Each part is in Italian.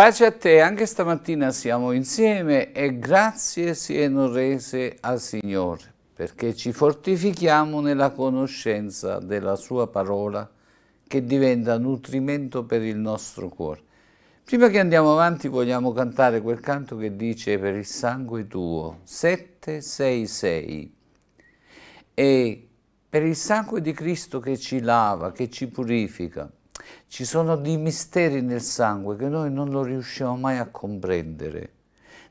Pace a te, anche stamattina siamo insieme e grazie siano rese al Signore, perché ci fortifichiamo nella conoscenza della Sua parola che diventa nutrimento per il nostro cuore. Prima che andiamo avanti vogliamo cantare quel canto che dice per il sangue tuo, 766. E per il sangue di Cristo che ci lava, che ci purifica, ci sono dei misteri nel sangue che noi non lo riusciamo mai a comprendere.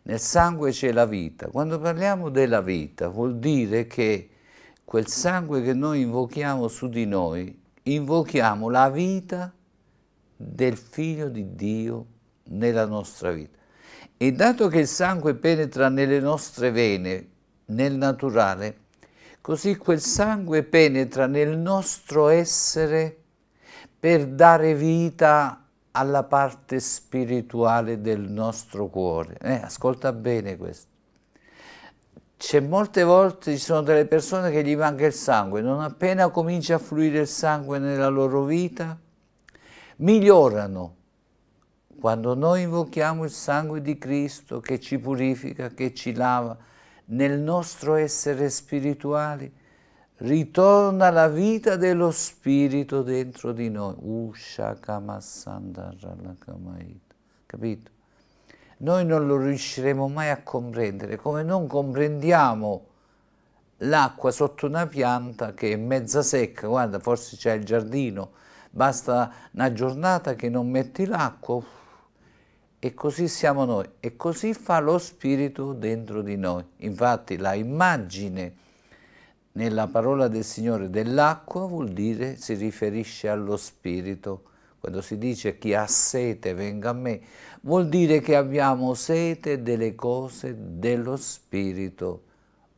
Nel sangue c'è la vita. Quando parliamo della vita vuol dire che quel sangue che noi invochiamo su di noi, invochiamo la vita del Figlio di Dio nella nostra vita. E dato che il sangue penetra nelle nostre vene, nel naturale, così quel sangue penetra nel nostro essere per dare vita alla parte spirituale del nostro cuore. Eh, ascolta bene questo. C'è molte volte ci sono delle persone che gli manca il sangue, non appena comincia a fluire il sangue nella loro vita, migliorano. Quando noi invochiamo il sangue di Cristo che ci purifica, che ci lava, nel nostro essere spirituale, ritorna la vita dello Spirito dentro di noi. Capito? Noi non lo riusciremo mai a comprendere, come non comprendiamo l'acqua sotto una pianta che è mezza secca, guarda, forse c'è il giardino, basta una giornata che non metti l'acqua e così siamo noi e così fa lo spirito dentro di noi. Infatti la immagine nella parola del Signore dell'acqua vuol dire si riferisce allo Spirito. Quando si dice chi ha sete venga a me, vuol dire che abbiamo sete delle cose dello Spirito,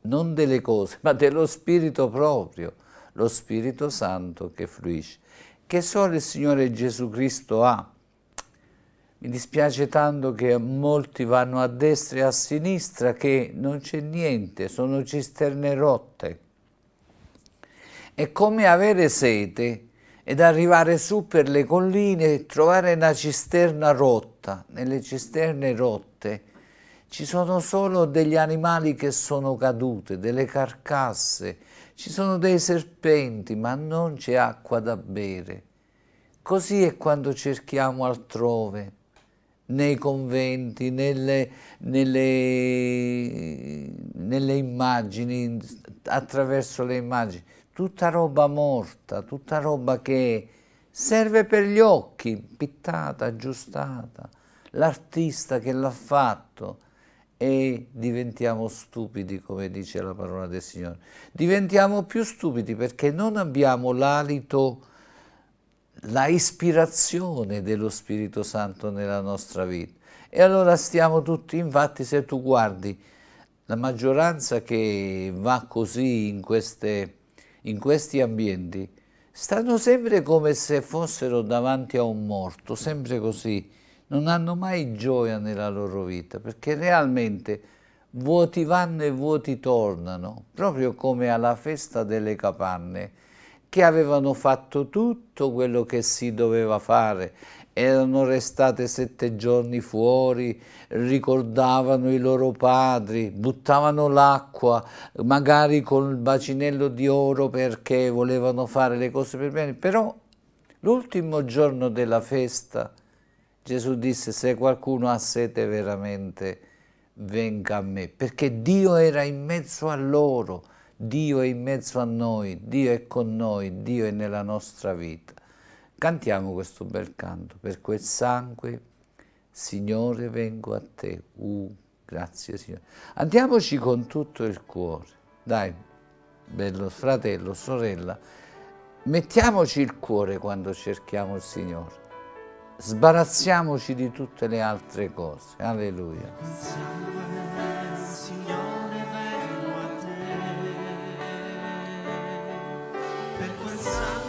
non delle cose, ma dello Spirito proprio, lo Spirito Santo che fluisce, che solo il Signore Gesù Cristo ha. Mi dispiace tanto che molti vanno a destra e a sinistra che non c'è niente, sono cisterne rotte è come avere sete ed arrivare su per le colline e trovare una cisterna rotta. Nelle cisterne rotte ci sono solo degli animali che sono cadute, delle carcasse, ci sono dei serpenti, ma non c'è acqua da bere. Così è quando cerchiamo altrove, nei conventi, nelle, nelle, nelle immagini, attraverso le immagini tutta roba morta, tutta roba che serve per gli occhi, pittata, aggiustata, l'artista che l'ha fatto e diventiamo stupidi, come dice la parola del Signore. Diventiamo più stupidi perché non abbiamo l'alito, la ispirazione dello Spirito Santo nella nostra vita. E allora stiamo tutti, infatti se tu guardi la maggioranza che va così in queste in questi ambienti stanno sempre come se fossero davanti a un morto, sempre così, non hanno mai gioia nella loro vita, perché realmente vuoti vanno e vuoti tornano, proprio come alla festa delle capanne, che avevano fatto tutto quello che si doveva fare, erano restate sette giorni fuori, ricordavano i loro padri, buttavano l'acqua, magari col bacinello di oro perché volevano fare le cose per bene, però l'ultimo giorno della festa Gesù disse se qualcuno ha sete veramente venga a me, perché Dio era in mezzo a loro, Dio è in mezzo a noi, Dio è con noi, Dio è nella nostra vita. Cantiamo questo bel canto, per quel sangue, Signore vengo a te. Uh, grazie Signore. Andiamoci con tutto il cuore. Dai, bello fratello, sorella, mettiamoci il cuore quando cerchiamo il Signore. Sbarazziamoci di tutte le altre cose. Alleluia. Signore, vengo a te, per quel sangue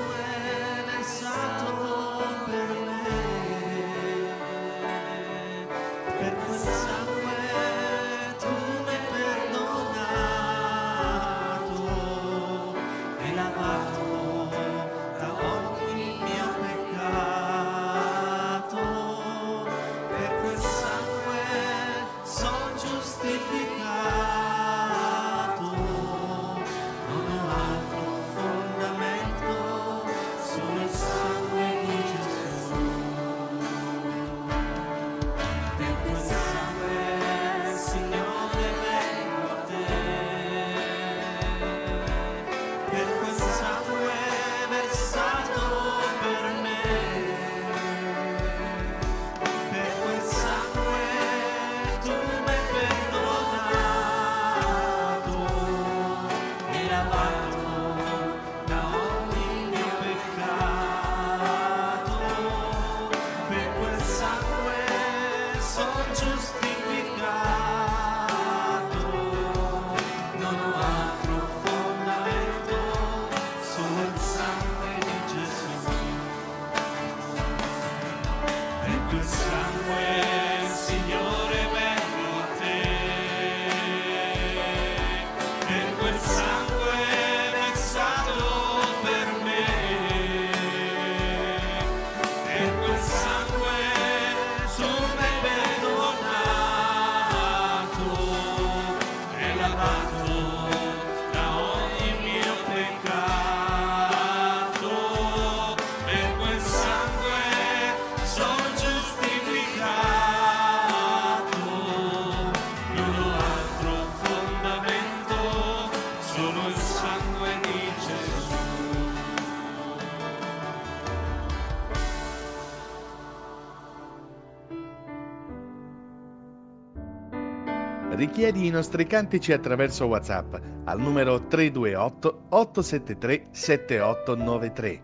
richiedi i nostri cantici attraverso WhatsApp al numero 328 873 7893.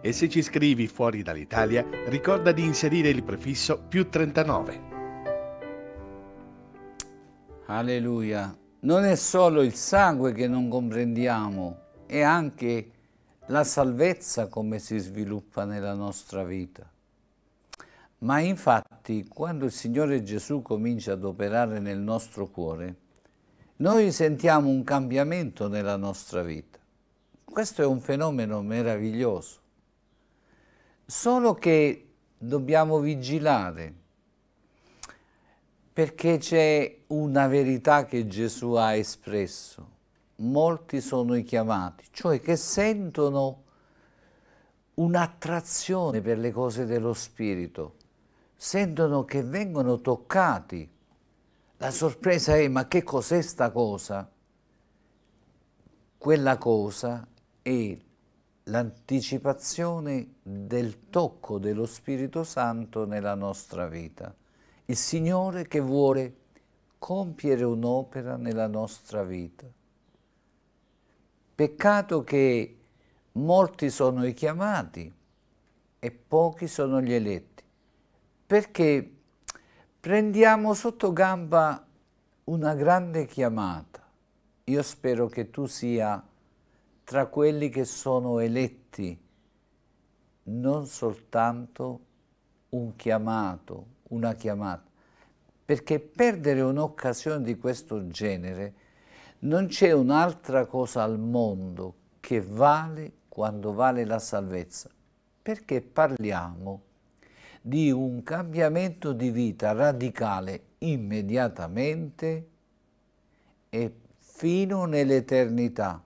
E se ci scrivi fuori dall'Italia, ricorda di inserire il prefisso più 39. Alleluia. Non è solo il sangue che non comprendiamo, è anche la salvezza come si sviluppa nella nostra vita. Ma infatti quando il Signore Gesù comincia ad operare nel nostro cuore, noi sentiamo un cambiamento nella nostra vita. Questo è un fenomeno meraviglioso. Solo che dobbiamo vigilare perché c'è una verità che Gesù ha espresso. Molti sono i chiamati, cioè che sentono un'attrazione per le cose dello Spirito, sentono che vengono toccati. La sorpresa è ma che cos'è sta cosa? Quella cosa è l'anticipazione del tocco dello Spirito Santo nella nostra vita. Il Signore che vuole compiere un'opera nella nostra vita. Peccato che molti sono i chiamati e pochi sono gli eletti perché prendiamo sotto gamba una grande chiamata. Io spero che tu sia tra quelli che sono eletti, non soltanto un chiamato, una chiamata, perché perdere un'occasione di questo genere non c'è un'altra cosa al mondo che vale quando vale la salvezza, perché parliamo di un cambiamento di vita radicale immediatamente e fino nell'eternità.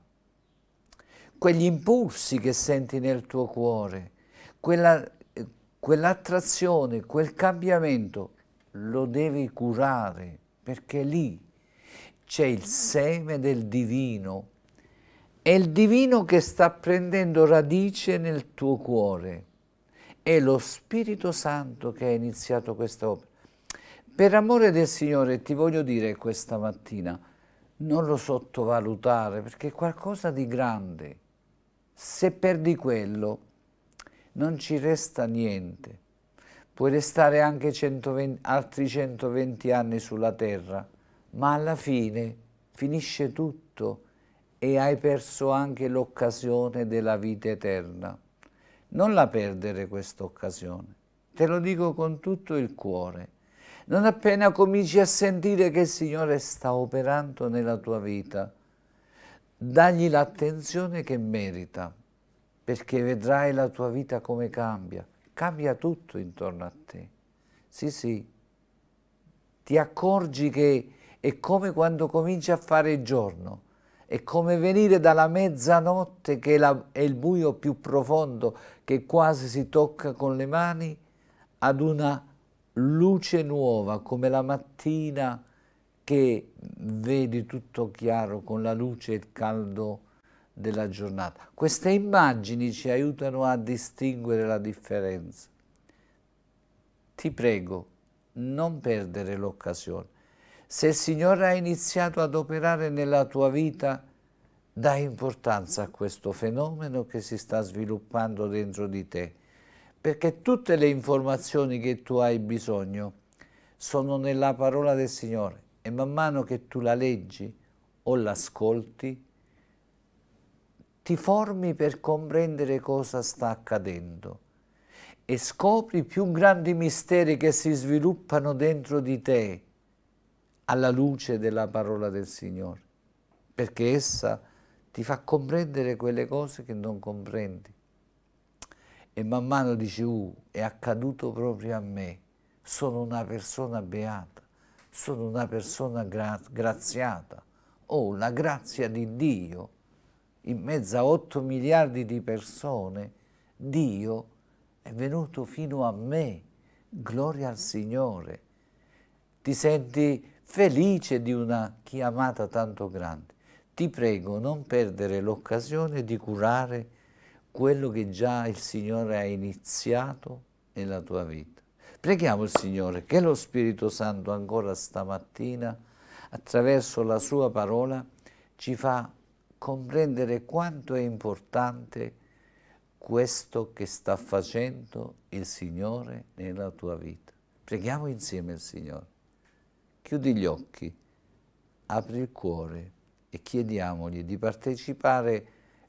Quegli impulsi che senti nel tuo cuore, quell'attrazione, quell quel cambiamento, lo devi curare perché lì c'è il seme del divino. È il divino che sta prendendo radice nel tuo cuore è lo Spirito Santo che ha iniziato questa opera. Per amore del Signore ti voglio dire questa mattina, non lo sottovalutare perché è qualcosa di grande. Se perdi quello non ci resta niente. Puoi restare anche 120, altri 120 anni sulla terra, ma alla fine finisce tutto e hai perso anche l'occasione della vita eterna. Non la perdere questa occasione, te lo dico con tutto il cuore. Non appena cominci a sentire che il Signore sta operando nella tua vita, dagli l'attenzione che merita, perché vedrai la tua vita come cambia. Cambia tutto intorno a te. Sì, sì, ti accorgi che è come quando cominci a fare il giorno è come venire dalla mezzanotte che è, la, è il buio più profondo che quasi si tocca con le mani ad una luce nuova come la mattina che vedi tutto chiaro con la luce e il caldo della giornata. Queste immagini ci aiutano a distinguere la differenza. Ti prego, non perdere l'occasione. Se il Signore ha iniziato ad operare nella tua vita, dai importanza a questo fenomeno che si sta sviluppando dentro di te, perché tutte le informazioni che tu hai bisogno sono nella parola del Signore e man mano che tu la leggi o l'ascolti, ti formi per comprendere cosa sta accadendo e scopri più grandi misteri che si sviluppano dentro di te alla luce della parola del Signore, perché essa ti fa comprendere quelle cose che non comprendi. E man mano dici, uh, è accaduto proprio a me, sono una persona beata, sono una persona gra graziata, ho oh, la grazia di Dio, in mezzo a 8 miliardi di persone, Dio è venuto fino a me, gloria al Signore. Ti senti felice di una chiamata tanto grande. Ti prego non perdere l'occasione di curare quello che già il Signore ha iniziato nella tua vita. Preghiamo il Signore che lo Spirito Santo ancora stamattina, attraverso la sua parola, ci fa comprendere quanto è importante questo che sta facendo il Signore nella tua vita. Preghiamo insieme il Signore. Chiudi gli occhi, apri il cuore e chiediamogli di partecipare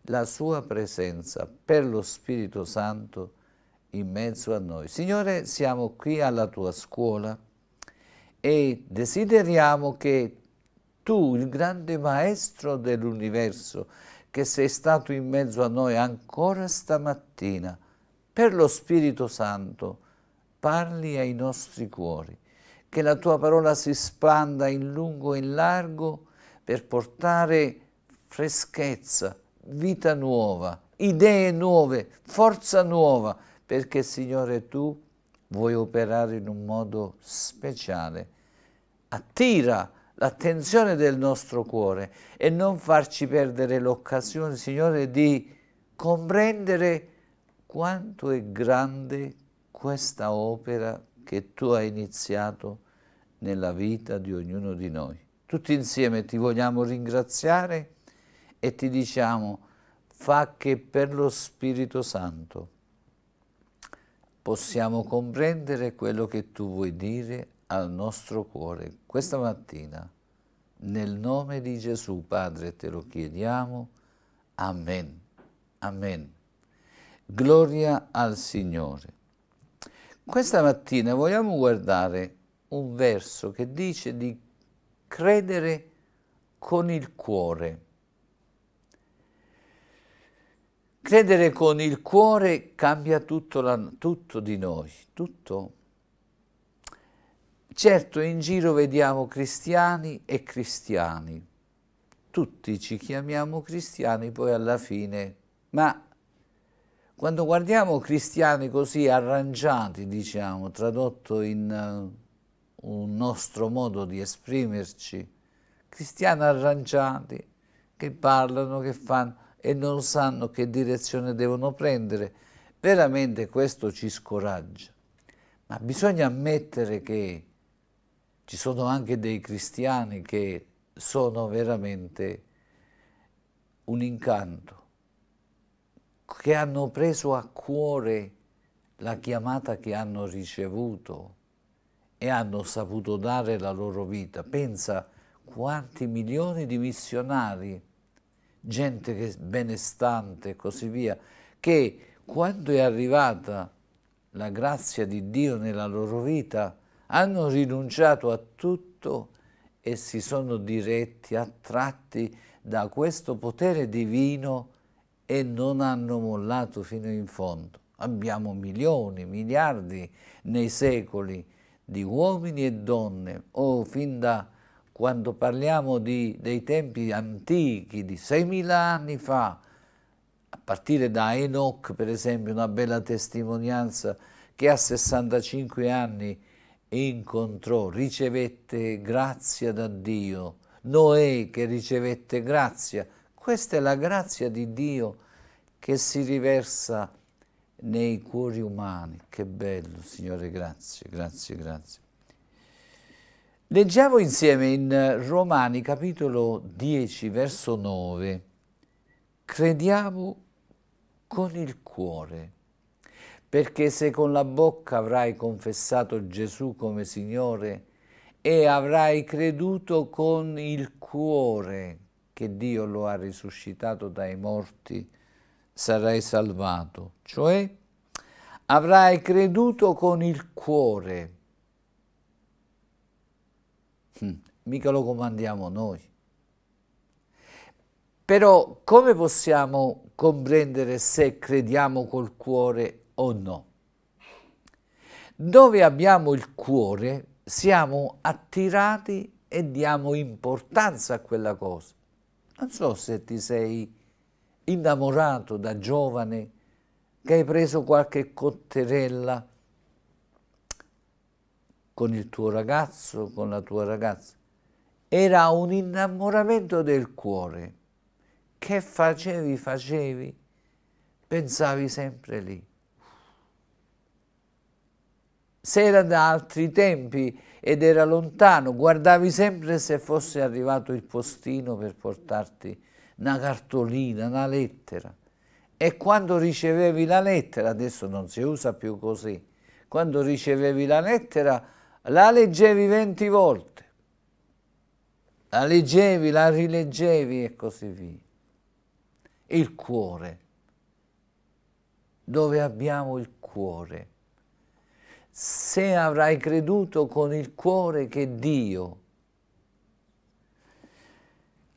la sua presenza per lo Spirito Santo in mezzo a noi. Signore, siamo qui alla tua scuola e desideriamo che tu, il grande maestro dell'universo, che sei stato in mezzo a noi ancora stamattina, per lo Spirito Santo, parli ai nostri cuori che la tua parola si spanda in lungo e in largo per portare freschezza, vita nuova, idee nuove, forza nuova, perché Signore tu vuoi operare in un modo speciale. Attira l'attenzione del nostro cuore e non farci perdere l'occasione, Signore, di comprendere quanto è grande questa opera che tu hai iniziato nella vita di ognuno di noi. Tutti insieme ti vogliamo ringraziare e ti diciamo fa che per lo Spirito Santo possiamo comprendere quello che tu vuoi dire al nostro cuore questa mattina. Nel nome di Gesù, Padre, te lo chiediamo. Amen. Amen. Gloria al Signore. Questa mattina vogliamo guardare un verso che dice di credere con il cuore. Credere con il cuore cambia tutto, la, tutto di noi, tutto. Certo, in giro vediamo cristiani e cristiani. Tutti ci chiamiamo cristiani, poi alla fine, ma quando guardiamo cristiani così arrangiati, diciamo, tradotto in eh, un nostro modo di esprimerci, cristiani arrangiati che parlano, che fanno e non sanno che direzione devono prendere, veramente questo ci scoraggia. Ma bisogna ammettere che ci sono anche dei cristiani che sono veramente un incanto che hanno preso a cuore la chiamata che hanno ricevuto e hanno saputo dare la loro vita. Pensa quanti milioni di missionari, gente che benestante e così via, che quando è arrivata la grazia di Dio nella loro vita, hanno rinunciato a tutto e si sono diretti, attratti da questo potere divino e non hanno mollato fino in fondo. Abbiamo milioni, miliardi nei secoli di uomini e donne, o fin da quando parliamo di, dei tempi antichi, di 6.000 anni fa, a partire da Enoch, per esempio, una bella testimonianza che a 65 anni incontrò, ricevette grazia da Dio, Noè che ricevette grazia, questa è la grazia di Dio che si riversa nei cuori umani. Che bello, Signore, grazie, grazie, grazie. Leggiamo insieme in Romani capitolo 10, verso 9. Crediamo con il cuore, perché se con la bocca avrai confessato Gesù come Signore e avrai creduto con il cuore che Dio lo ha risuscitato dai morti, sarai salvato. Cioè, avrai creduto con il cuore. Hm, mica lo comandiamo noi. Però come possiamo comprendere se crediamo col cuore o no? Dove abbiamo il cuore siamo attirati e diamo importanza a quella cosa. Non so se ti sei innamorato da giovane, che hai preso qualche cotterella con il tuo ragazzo, con la tua ragazza. Era un innamoramento del cuore. Che facevi, facevi, pensavi sempre lì. Se era da altri tempi ed era lontano, guardavi sempre se fosse arrivato il postino per portarti una cartolina, una lettera. E quando ricevevi la lettera, adesso non si usa più così, quando ricevevi la lettera la leggevi 20 volte, la leggevi, la rileggevi e così via. Il cuore, dove abbiamo il cuore? se avrai creduto con il cuore che Dio,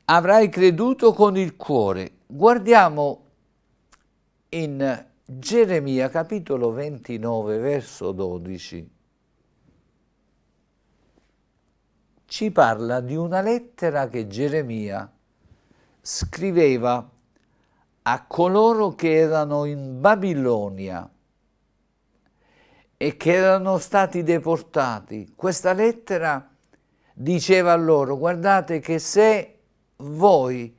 avrai creduto con il cuore. Guardiamo in Geremia capitolo 29 verso 12. Ci parla di una lettera che Geremia scriveva a coloro che erano in Babilonia e che erano stati deportati. Questa lettera diceva a loro, guardate che se voi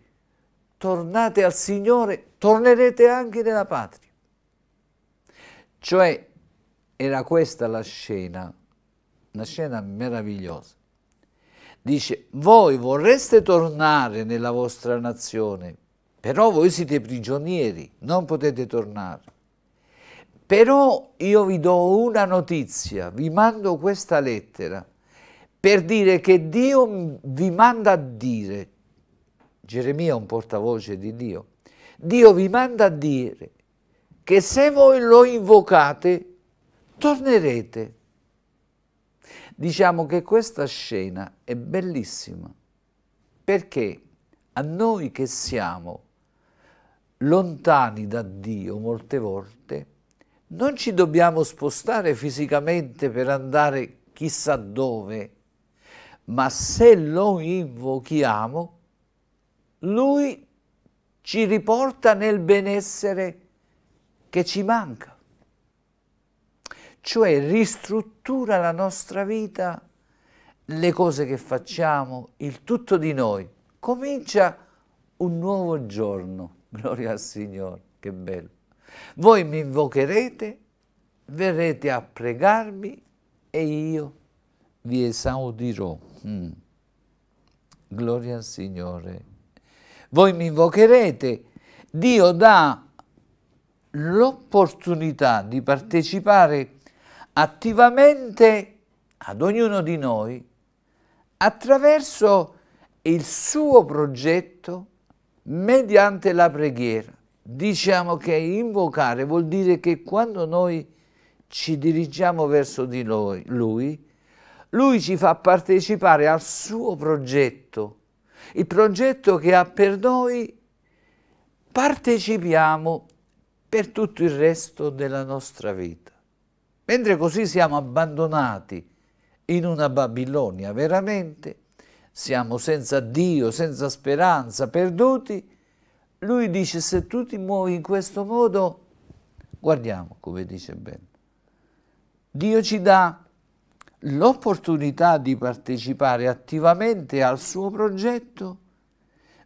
tornate al Signore, tornerete anche nella patria. Cioè, era questa la scena, una scena meravigliosa. Dice, voi vorreste tornare nella vostra nazione, però voi siete prigionieri, non potete tornare. Però io vi do una notizia, vi mando questa lettera per dire che Dio vi manda a dire, Geremia è un portavoce di Dio, Dio vi manda a dire che se voi lo invocate tornerete. Diciamo che questa scena è bellissima perché a noi che siamo lontani da Dio molte volte non ci dobbiamo spostare fisicamente per andare chissà dove, ma se lo invochiamo, lui ci riporta nel benessere che ci manca, cioè ristruttura la nostra vita, le cose che facciamo, il tutto di noi. Comincia un nuovo giorno, gloria al Signore, che bello. Voi mi invocherete, verrete a pregarmi e io vi esaudirò. Mm. Gloria al Signore. Voi mi invocherete, Dio dà l'opportunità di partecipare attivamente ad ognuno di noi attraverso il suo progetto mediante la preghiera diciamo che invocare vuol dire che quando noi ci dirigiamo verso di noi, Lui, Lui ci fa partecipare al suo progetto, il progetto che ha per noi, partecipiamo per tutto il resto della nostra vita. Mentre così siamo abbandonati in una Babilonia, veramente siamo senza Dio, senza speranza, perduti, lui dice se tu ti muovi in questo modo, guardiamo come dice bene. Dio ci dà l'opportunità di partecipare attivamente al suo progetto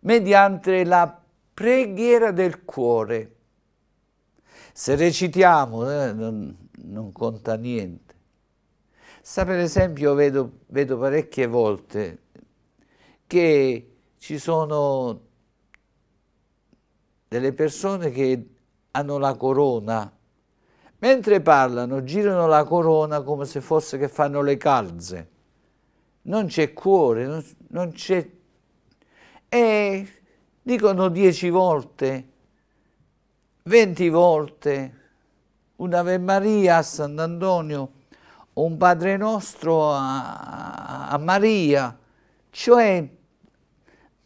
mediante la preghiera del cuore. Se recitiamo, eh, non, non, conta niente. Sa per esempio, vedo, vedo parecchie volte che ci sono delle persone che hanno la corona. Mentre parlano girano la corona come se fosse che fanno le calze. Non c'è cuore, non, non c'è... E dicono dieci volte, venti volte, un'Ave Maria a Sant'Antonio, un Padre Nostro a, a Maria, cioè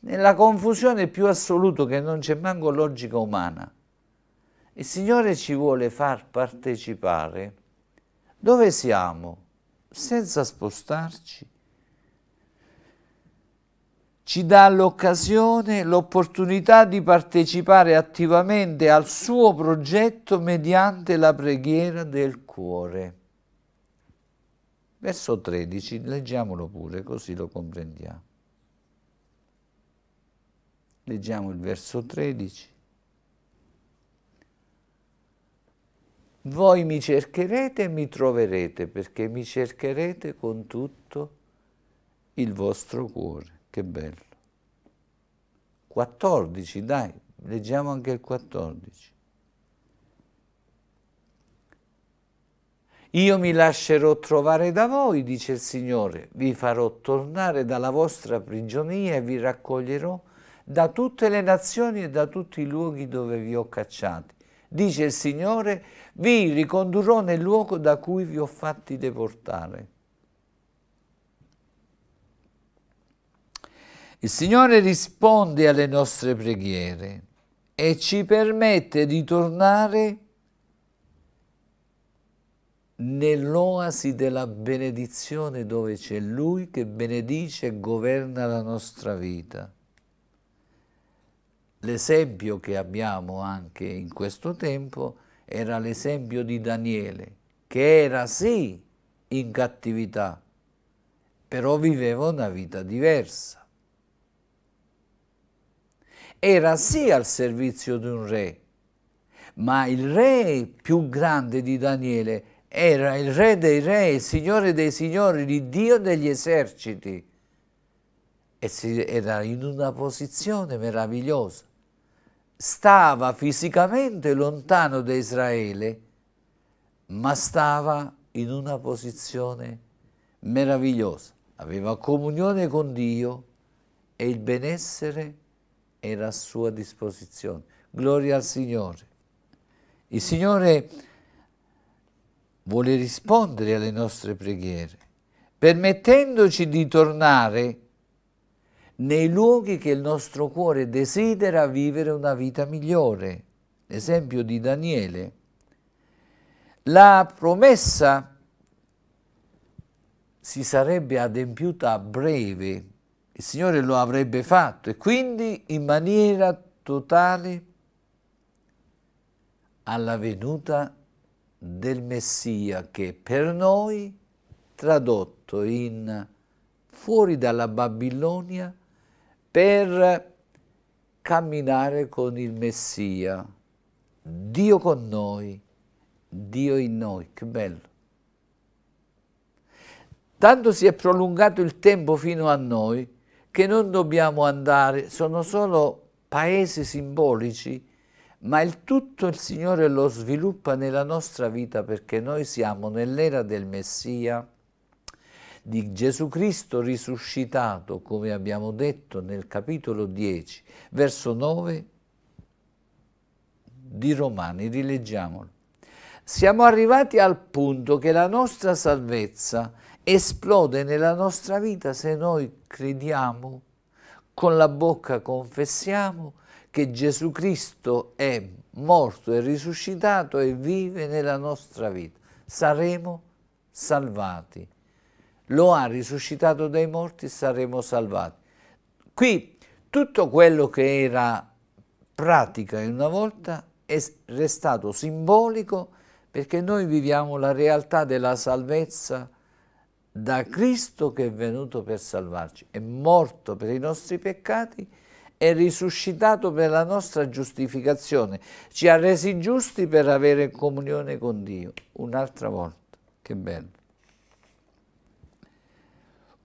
nella confusione più assoluta che non c'è manco logica umana. Il Signore ci vuole far partecipare dove siamo, senza spostarci. Ci dà l'occasione, l'opportunità di partecipare attivamente al suo progetto mediante la preghiera del cuore. Verso 13, leggiamolo pure così lo comprendiamo. Leggiamo il verso 13. Voi mi cercherete e mi troverete perché mi cercherete con tutto il vostro cuore. Che bello. 14, dai, leggiamo anche il 14. Io mi lascerò trovare da voi, dice il Signore, vi farò tornare dalla vostra prigionia e vi raccoglierò da tutte le nazioni e da tutti i luoghi dove vi ho cacciati. Dice il Signore, vi ricondurrò nel luogo da cui vi ho fatti deportare. Il Signore risponde alle nostre preghiere e ci permette di tornare nell'oasi della benedizione dove c'è Lui che benedice e governa la nostra vita. L'esempio che abbiamo anche in questo tempo era l'esempio di Daniele, che era sì in cattività, però viveva una vita diversa. Era sì al servizio di un re, ma il re più grande di Daniele era il re dei re, il signore dei signori, il Dio degli eserciti. E era in una posizione meravigliosa stava fisicamente lontano da Israele, ma stava in una posizione meravigliosa. Aveva comunione con Dio e il benessere era a sua disposizione. Gloria al Signore. Il Signore vuole rispondere alle nostre preghiere, permettendoci di tornare nei luoghi che il nostro cuore desidera vivere una vita migliore. L'esempio di Daniele. La promessa si sarebbe adempiuta a breve, il Signore lo avrebbe fatto e quindi in maniera totale alla venuta del Messia che per noi, tradotto in fuori dalla Babilonia, per camminare con il Messia, Dio con noi, Dio in noi, che bello. Tanto si è prolungato il tempo fino a noi che non dobbiamo andare, sono solo paesi simbolici, ma il tutto il Signore lo sviluppa nella nostra vita perché noi siamo nell'era del Messia, di Gesù Cristo risuscitato, come abbiamo detto nel capitolo 10, verso 9 di Romani, rileggiamolo. Siamo arrivati al punto che la nostra salvezza esplode nella nostra vita se noi crediamo, con la bocca confessiamo che Gesù Cristo è morto e risuscitato e vive nella nostra vita. Saremo salvati lo ha risuscitato dai morti, saremo salvati. Qui tutto quello che era pratica in una volta è restato simbolico perché noi viviamo la realtà della salvezza da Cristo che è venuto per salvarci, è morto per i nostri peccati, è risuscitato per la nostra giustificazione, ci ha resi giusti per avere comunione con Dio. Un'altra volta, che bello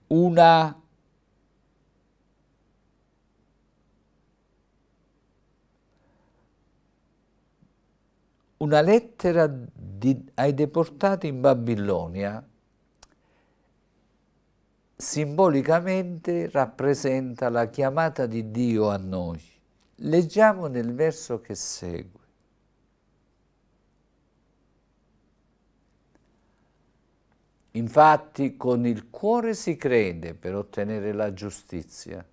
una una lettera di, ai deportati in Babilonia simbolicamente rappresenta la chiamata di Dio a noi. Leggiamo nel verso che segue. Infatti con il cuore si crede per ottenere la giustizia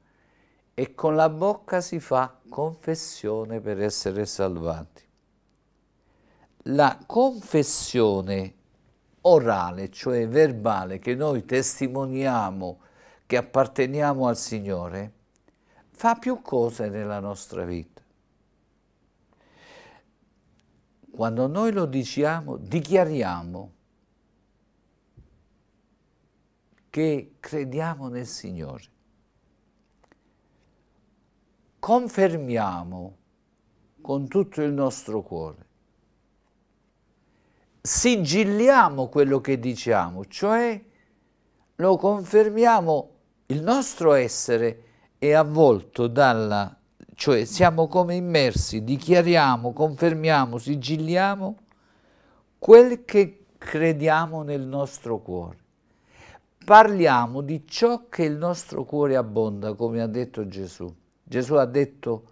e con la bocca si fa confessione per essere salvati. La confessione orale, cioè verbale, che noi testimoniamo che apparteniamo al Signore, fa più cose nella nostra vita. Quando noi lo diciamo, dichiariamo che crediamo nel Signore. Confermiamo con tutto il nostro cuore. Sigilliamo quello che diciamo, cioè lo confermiamo, il nostro essere è avvolto dalla, cioè siamo come immersi, dichiariamo, confermiamo, sigilliamo quel che crediamo nel nostro cuore parliamo di ciò che il nostro cuore abbonda, come ha detto Gesù. Gesù ha detto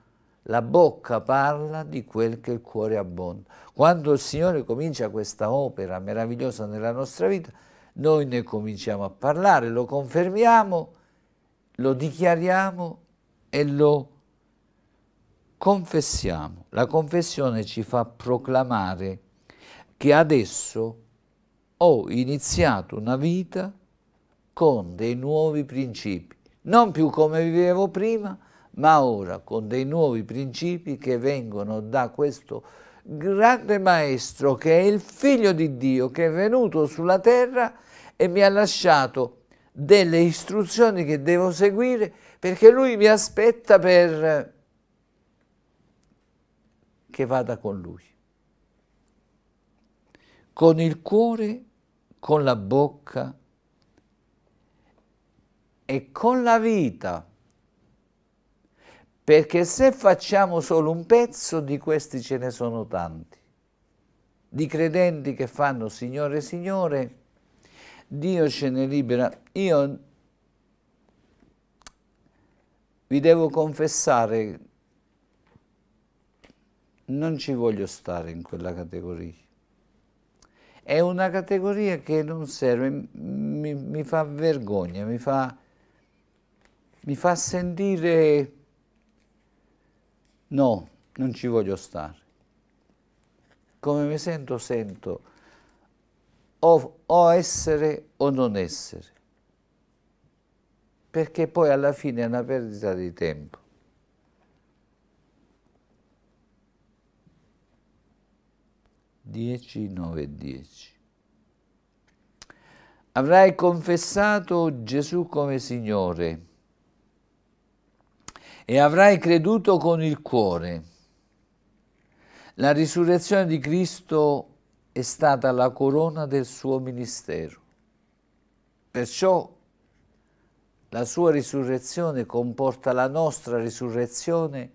la bocca parla di quel che il cuore abbonda. Quando il Signore comincia questa opera meravigliosa nella nostra vita, noi ne cominciamo a parlare, lo confermiamo, lo dichiariamo e lo confessiamo. La confessione ci fa proclamare che adesso ho iniziato una vita con dei nuovi principi, non più come vivevo prima, ma ora con dei nuovi principi che vengono da questo grande maestro che è il figlio di Dio che è venuto sulla terra e mi ha lasciato delle istruzioni che devo seguire perché lui mi aspetta per che vada con lui. Con il cuore, con la bocca, e con la vita. Perché se facciamo solo un pezzo, di questi ce ne sono tanti. Di credenti che fanno Signore, Signore, Dio ce ne libera. Io vi devo confessare, non ci voglio stare in quella categoria. È una categoria che non serve, mi, mi fa vergogna, mi fa mi fa sentire no, non ci voglio stare. Come mi sento, sento o, o essere o non essere, perché poi alla fine è una perdita di tempo. Dieci, nove, dieci. Avrai confessato Gesù come Signore e avrai creduto con il cuore. La risurrezione di Cristo è stata la corona del suo ministero. Perciò la sua risurrezione comporta la nostra risurrezione,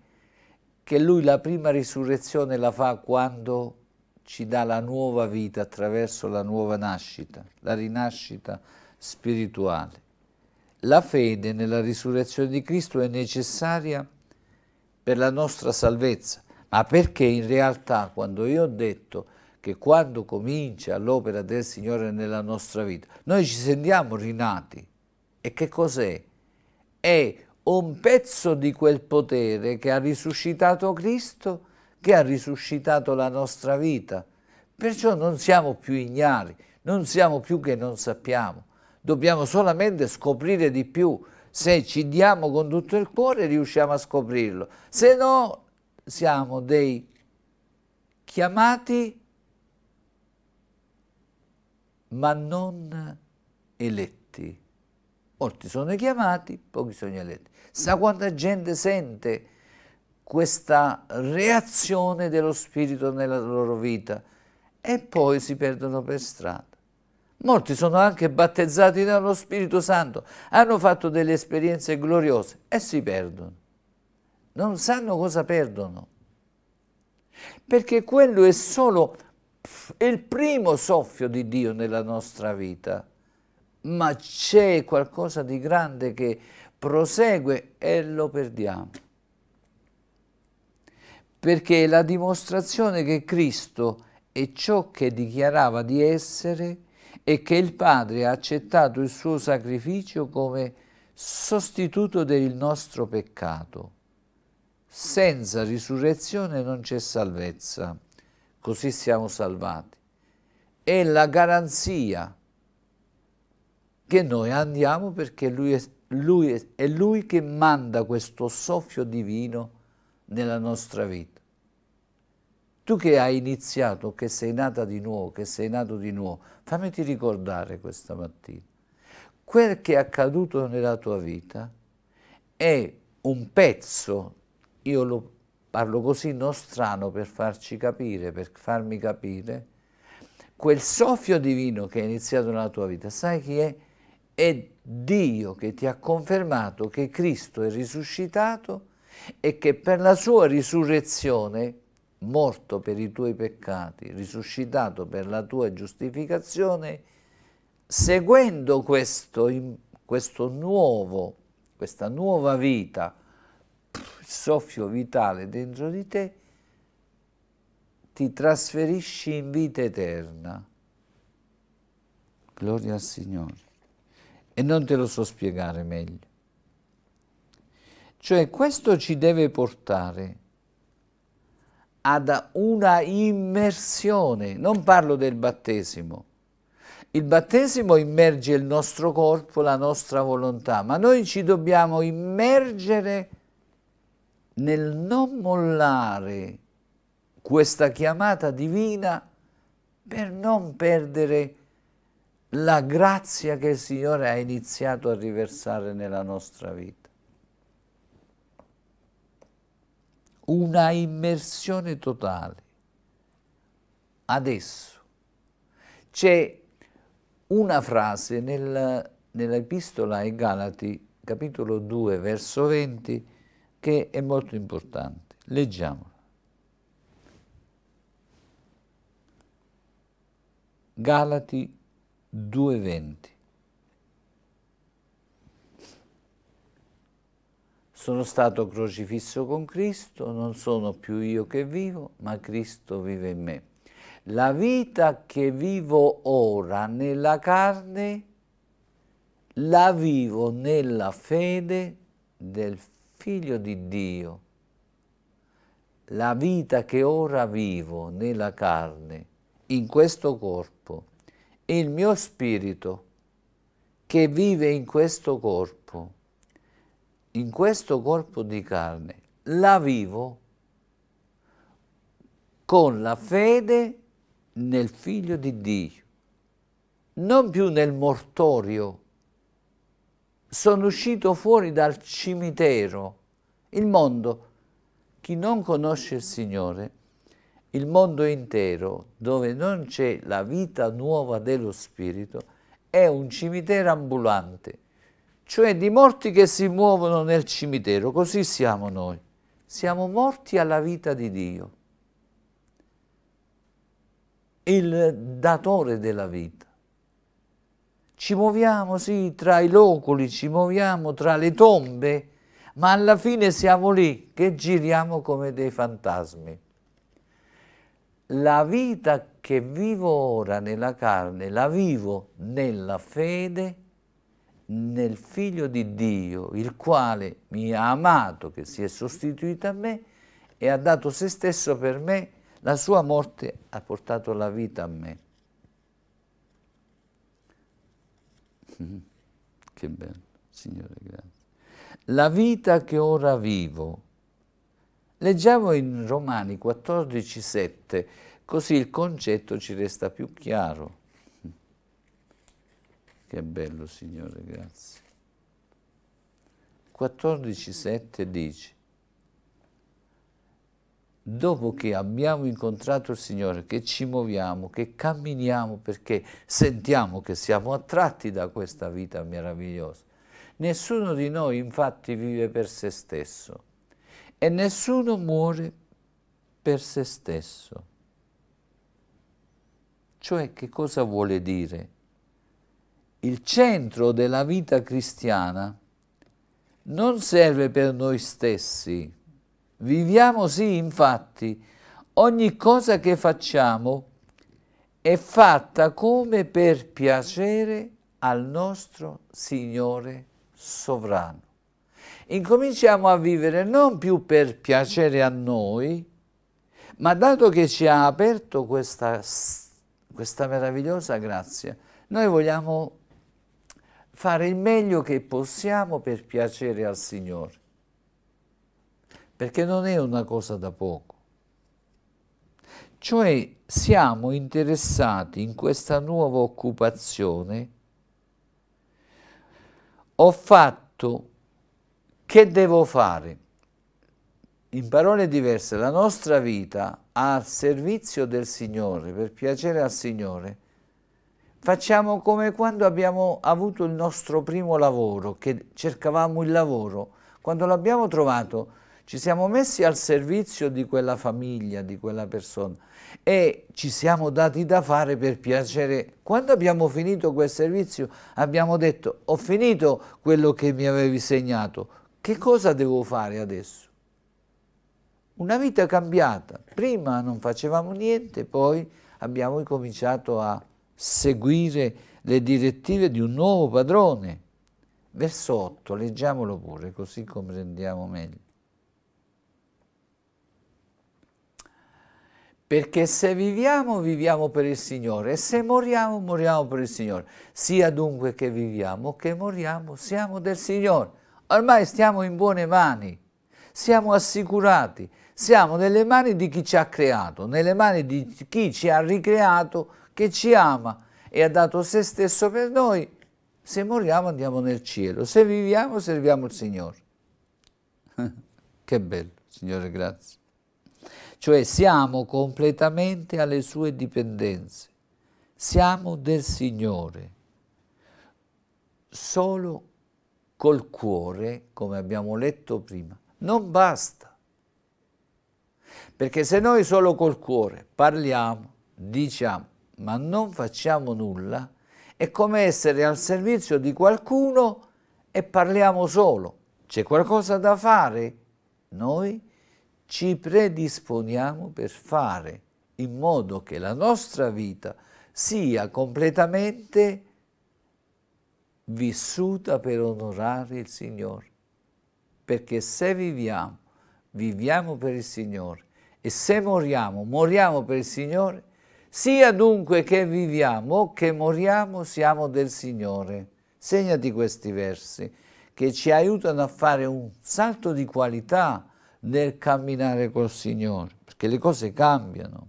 che lui la prima risurrezione la fa quando ci dà la nuova vita attraverso la nuova nascita, la rinascita spirituale. La fede nella risurrezione di Cristo è necessaria per la nostra salvezza, ma perché in realtà quando io ho detto che quando comincia l'opera del Signore nella nostra vita, noi ci sentiamo rinati. E che cos'è? È un pezzo di quel potere che ha risuscitato Cristo, che ha risuscitato la nostra vita. Perciò non siamo più ignari, non siamo più che non sappiamo dobbiamo solamente scoprire di più. Se ci diamo con tutto il cuore riusciamo a scoprirlo, se no siamo dei chiamati ma non eletti. Molti sono chiamati, pochi sono eletti. Sa quanta gente sente questa reazione dello spirito nella loro vita e poi si perdono per strada. Molti sono anche battezzati dallo Spirito Santo, hanno fatto delle esperienze gloriose e si perdono. Non sanno cosa perdono. Perché quello è solo il primo soffio di Dio nella nostra vita. Ma c'è qualcosa di grande che prosegue e lo perdiamo. Perché la dimostrazione che Cristo è ciò che dichiarava di essere e che il Padre ha accettato il suo sacrificio come sostituto del nostro peccato. Senza risurrezione non c'è salvezza, così siamo salvati. È la garanzia che noi andiamo perché lui è, lui è, è Lui che manda questo soffio divino nella nostra vita tu che hai iniziato, che sei nata di nuovo, che sei nato di nuovo, fammi ricordare questa mattina. Quel che è accaduto nella tua vita è un pezzo, io lo parlo così non strano per farci capire, per farmi capire, quel soffio divino che è iniziato nella tua vita, sai chi è? È Dio che ti ha confermato che Cristo è risuscitato e che per la sua risurrezione morto per i tuoi peccati, risuscitato per la tua giustificazione, seguendo questo, questo nuovo, questa nuova vita, il soffio vitale dentro di te, ti trasferisci in vita eterna. Gloria al Signore. E non te lo so spiegare meglio. Cioè questo ci deve portare ad una immersione, non parlo del battesimo. Il battesimo immerge il nostro corpo, la nostra volontà, ma noi ci dobbiamo immergere nel non mollare questa chiamata divina per non perdere la grazia che il Signore ha iniziato a riversare nella nostra vita. una immersione totale. Adesso c'è una frase nel, nell'epistola ai Galati, capitolo 2, verso 20, che è molto importante. Leggiamola. Galati 2, 20. Sono stato crocifisso con Cristo, non sono più io che vivo, ma Cristo vive in me. La vita che vivo ora nella carne, la vivo nella fede del Figlio di Dio. La vita che ora vivo nella carne, in questo corpo, il mio spirito che vive in questo corpo in questo corpo di carne la vivo con la fede nel figlio di Dio, non più nel mortorio. Sono uscito fuori dal cimitero. Il mondo, chi non conosce il Signore, il mondo intero, dove non c'è la vita nuova dello Spirito, è un cimitero ambulante cioè di morti che si muovono nel cimitero, così siamo noi. Siamo morti alla vita di Dio, il datore della vita. Ci muoviamo, sì, tra i loculi, ci muoviamo tra le tombe, ma alla fine siamo lì che giriamo come dei fantasmi. La vita che vivo ora nella carne, la vivo nella fede nel figlio di Dio, il quale mi ha amato, che si è sostituito a me e ha dato se stesso per me, la sua morte ha portato la vita a me. Che bello, Signore, grazie. La vita che ora vivo. Leggiamo in Romani 14,7, così il concetto ci resta più chiaro. Che bello Signore, grazie. 14.7 dice, dopo che abbiamo incontrato il Signore, che ci muoviamo, che camminiamo perché sentiamo che siamo attratti da questa vita meravigliosa, nessuno di noi infatti vive per se stesso e nessuno muore per se stesso. Cioè che cosa vuole dire? il centro della vita cristiana non serve per noi stessi. Viviamo sì, infatti, ogni cosa che facciamo è fatta come per piacere al nostro Signore sovrano. Incominciamo a vivere non più per piacere a noi, ma dato che ci ha aperto questa, questa meravigliosa grazia, noi vogliamo fare il meglio che possiamo per piacere al Signore, perché non è una cosa da poco. Cioè siamo interessati in questa nuova occupazione, ho fatto, che devo fare? In parole diverse, la nostra vita al servizio del Signore, per piacere al Signore, Facciamo come quando abbiamo avuto il nostro primo lavoro, che cercavamo il lavoro. Quando l'abbiamo trovato ci siamo messi al servizio di quella famiglia, di quella persona e ci siamo dati da fare per piacere. Quando abbiamo finito quel servizio abbiamo detto ho finito quello che mi avevi segnato, che cosa devo fare adesso? Una vita cambiata, prima non facevamo niente, poi abbiamo cominciato a seguire le direttive di un nuovo padrone. Verso 8, leggiamolo pure così comprendiamo meglio. Perché se viviamo, viviamo per il Signore, e se moriamo, moriamo per il Signore. Sia dunque che viviamo, che moriamo, siamo del Signore. Ormai stiamo in buone mani, siamo assicurati, siamo nelle mani di chi ci ha creato, nelle mani di chi ci ha ricreato, che ci ama e ha dato se stesso per noi, se moriamo andiamo nel cielo, se viviamo serviamo il Signore. che bello, Signore, grazie. Cioè siamo completamente alle sue dipendenze, siamo del Signore. Solo col cuore, come abbiamo letto prima, non basta. Perché se noi solo col cuore parliamo, diciamo, ma non facciamo nulla, è come essere al servizio di qualcuno e parliamo solo. C'è qualcosa da fare? Noi ci predisponiamo per fare in modo che la nostra vita sia completamente vissuta per onorare il Signore. Perché se viviamo, viviamo per il Signore e se moriamo, moriamo per il Signore sia dunque che viviamo, o che moriamo, siamo del Signore. Segnati questi versi che ci aiutano a fare un salto di qualità nel camminare col Signore, perché le cose cambiano.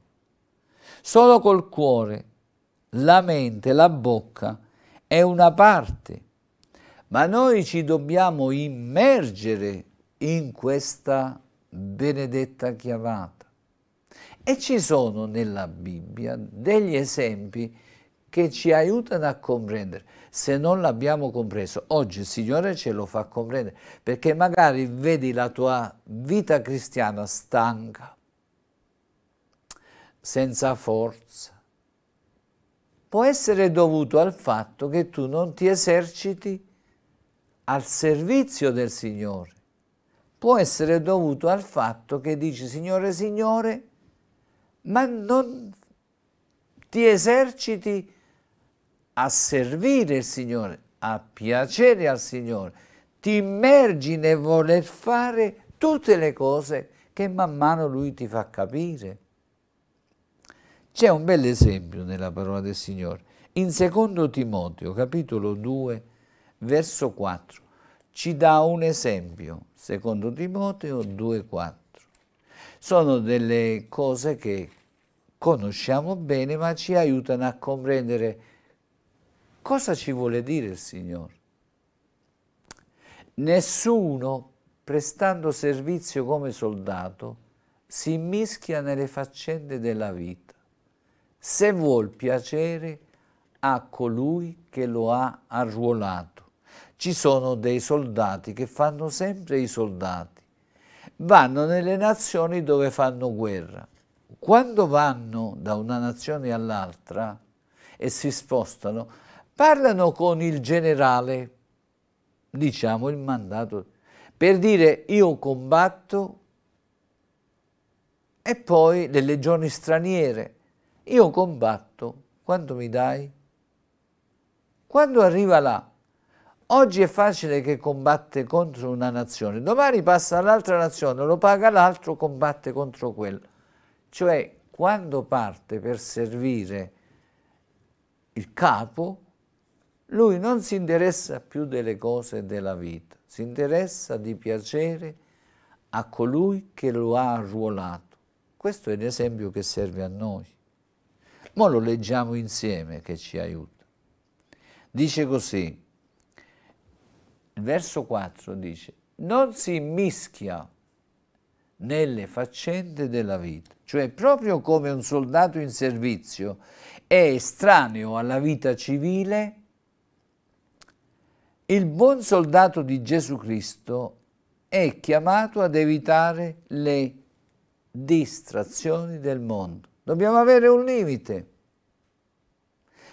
Solo col cuore, la mente, la bocca è una parte, ma noi ci dobbiamo immergere in questa benedetta chiamata e ci sono nella Bibbia degli esempi che ci aiutano a comprendere. Se non l'abbiamo compreso, oggi il Signore ce lo fa comprendere, perché magari vedi la tua vita cristiana stanca, senza forza. Può essere dovuto al fatto che tu non ti eserciti al servizio del Signore. Può essere dovuto al fatto che dici Signore, Signore, ma non ti eserciti a servire il Signore, a piacere al Signore, ti immergi nel voler fare tutte le cose che man mano Lui ti fa capire. C'è un bel esempio nella parola del Signore. In secondo Timoteo, capitolo 2, verso 4, ci dà un esempio. secondo Timoteo 2, 4 sono delle cose che conosciamo bene ma ci aiutano a comprendere cosa ci vuole dire il Signore. Nessuno, prestando servizio come soldato, si mischia nelle faccende della vita, se vuol piacere a colui che lo ha arruolato. Ci sono dei soldati che fanno sempre i soldati, vanno nelle nazioni dove fanno guerra. Quando vanno da una nazione all'altra e si spostano, parlano con il generale, diciamo il mandato, per dire io combatto e poi le legioni straniere, io combatto, quanto mi dai? Quando arriva là, Oggi è facile che combatte contro una nazione, domani passa all'altra nazione, lo paga l'altro, combatte contro quello. Cioè, quando parte per servire il capo, lui non si interessa più delle cose della vita, si interessa di piacere a colui che lo ha arruolato. Questo è l'esempio che serve a noi. Ma lo leggiamo insieme che ci aiuta. Dice così, verso 4 dice, non si mischia nelle faccende della vita, cioè proprio come un soldato in servizio è estraneo alla vita civile, il buon soldato di Gesù Cristo è chiamato ad evitare le distrazioni del mondo. Dobbiamo avere un limite.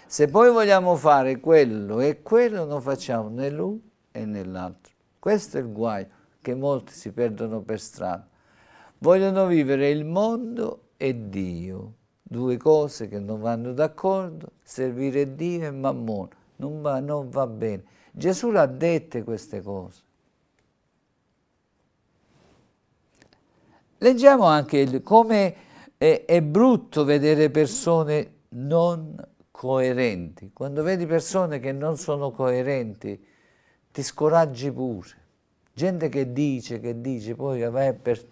Se poi vogliamo fare quello e quello, non facciamo né l'uno e nell'altro. Questo è il guaio che molti si perdono per strada. Vogliono vivere il mondo e Dio, due cose che non vanno d'accordo, servire Dio e mammona, non va, non va bene. Gesù l'ha dette queste cose. Leggiamo anche come è, è, brutto vedere persone non coerenti. Quando vedi persone che non sono coerenti ti scoraggi pure. Gente che dice, che dice, poi vai per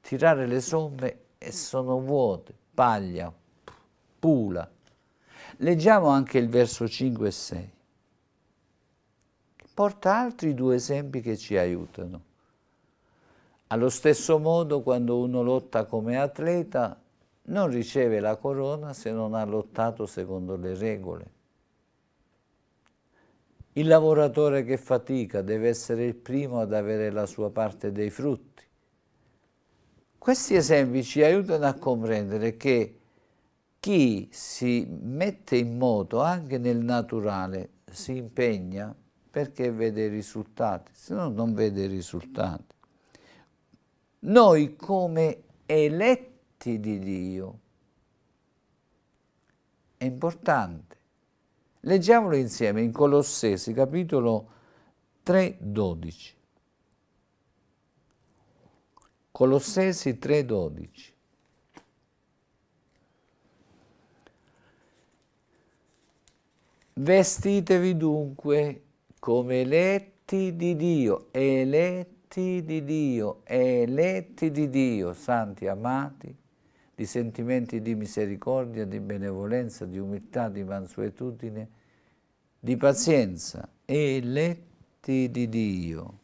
tirare le somme e sono vuote, paglia, pula. Leggiamo anche il verso 5 e 6. Porta altri due esempi che ci aiutano. Allo stesso modo, quando uno lotta come atleta, non riceve la corona se non ha lottato secondo le regole. Il lavoratore che fatica deve essere il primo ad avere la sua parte dei frutti. Questi esempi ci aiutano a comprendere che chi si mette in moto anche nel naturale si impegna perché vede i risultati, se no non vede i risultati. Noi come eletti di Dio è importante Leggiamolo insieme in Colossesi capitolo 3, 12. Colossesi 3, 12. Vestitevi dunque come eletti di Dio, eletti di Dio, eletti di Dio, santi amati, di sentimenti di misericordia, di benevolenza, di umiltà, di mansuetudine, di pazienza, eletti di Dio.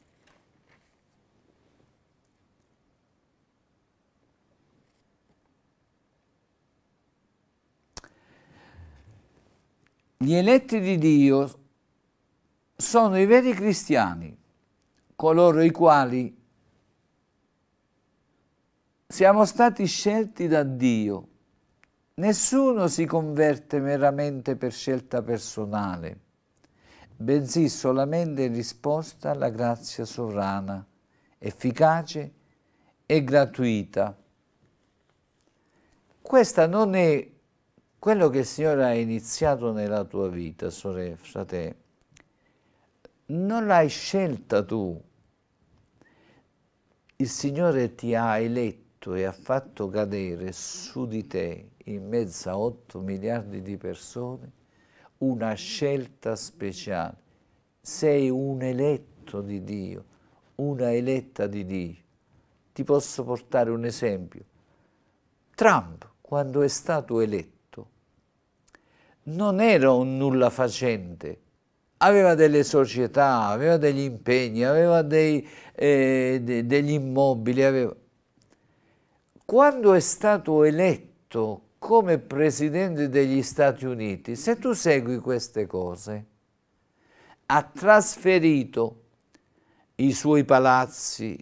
Gli eletti di Dio sono i veri cristiani, coloro i quali siamo stati scelti da Dio. Nessuno si converte meramente per scelta personale, bensì solamente in risposta alla grazia sovrana, efficace e gratuita. Questa non è quello che il Signore ha iniziato nella tua vita, sorella, fratello. Non l'hai scelta tu. Il Signore ti ha eletto fatto e ha fatto cadere su di te, in mezzo a 8 miliardi di persone, una scelta speciale. Sei un eletto di Dio, una eletta di Dio. Ti posso portare un esempio. Trump, quando è stato eletto, non era un nulla facente, aveva delle società, aveva degli impegni, aveva dei, eh, de, degli immobili, aveva quando è stato eletto come presidente degli Stati Uniti, se tu segui queste cose, ha trasferito i suoi palazzi,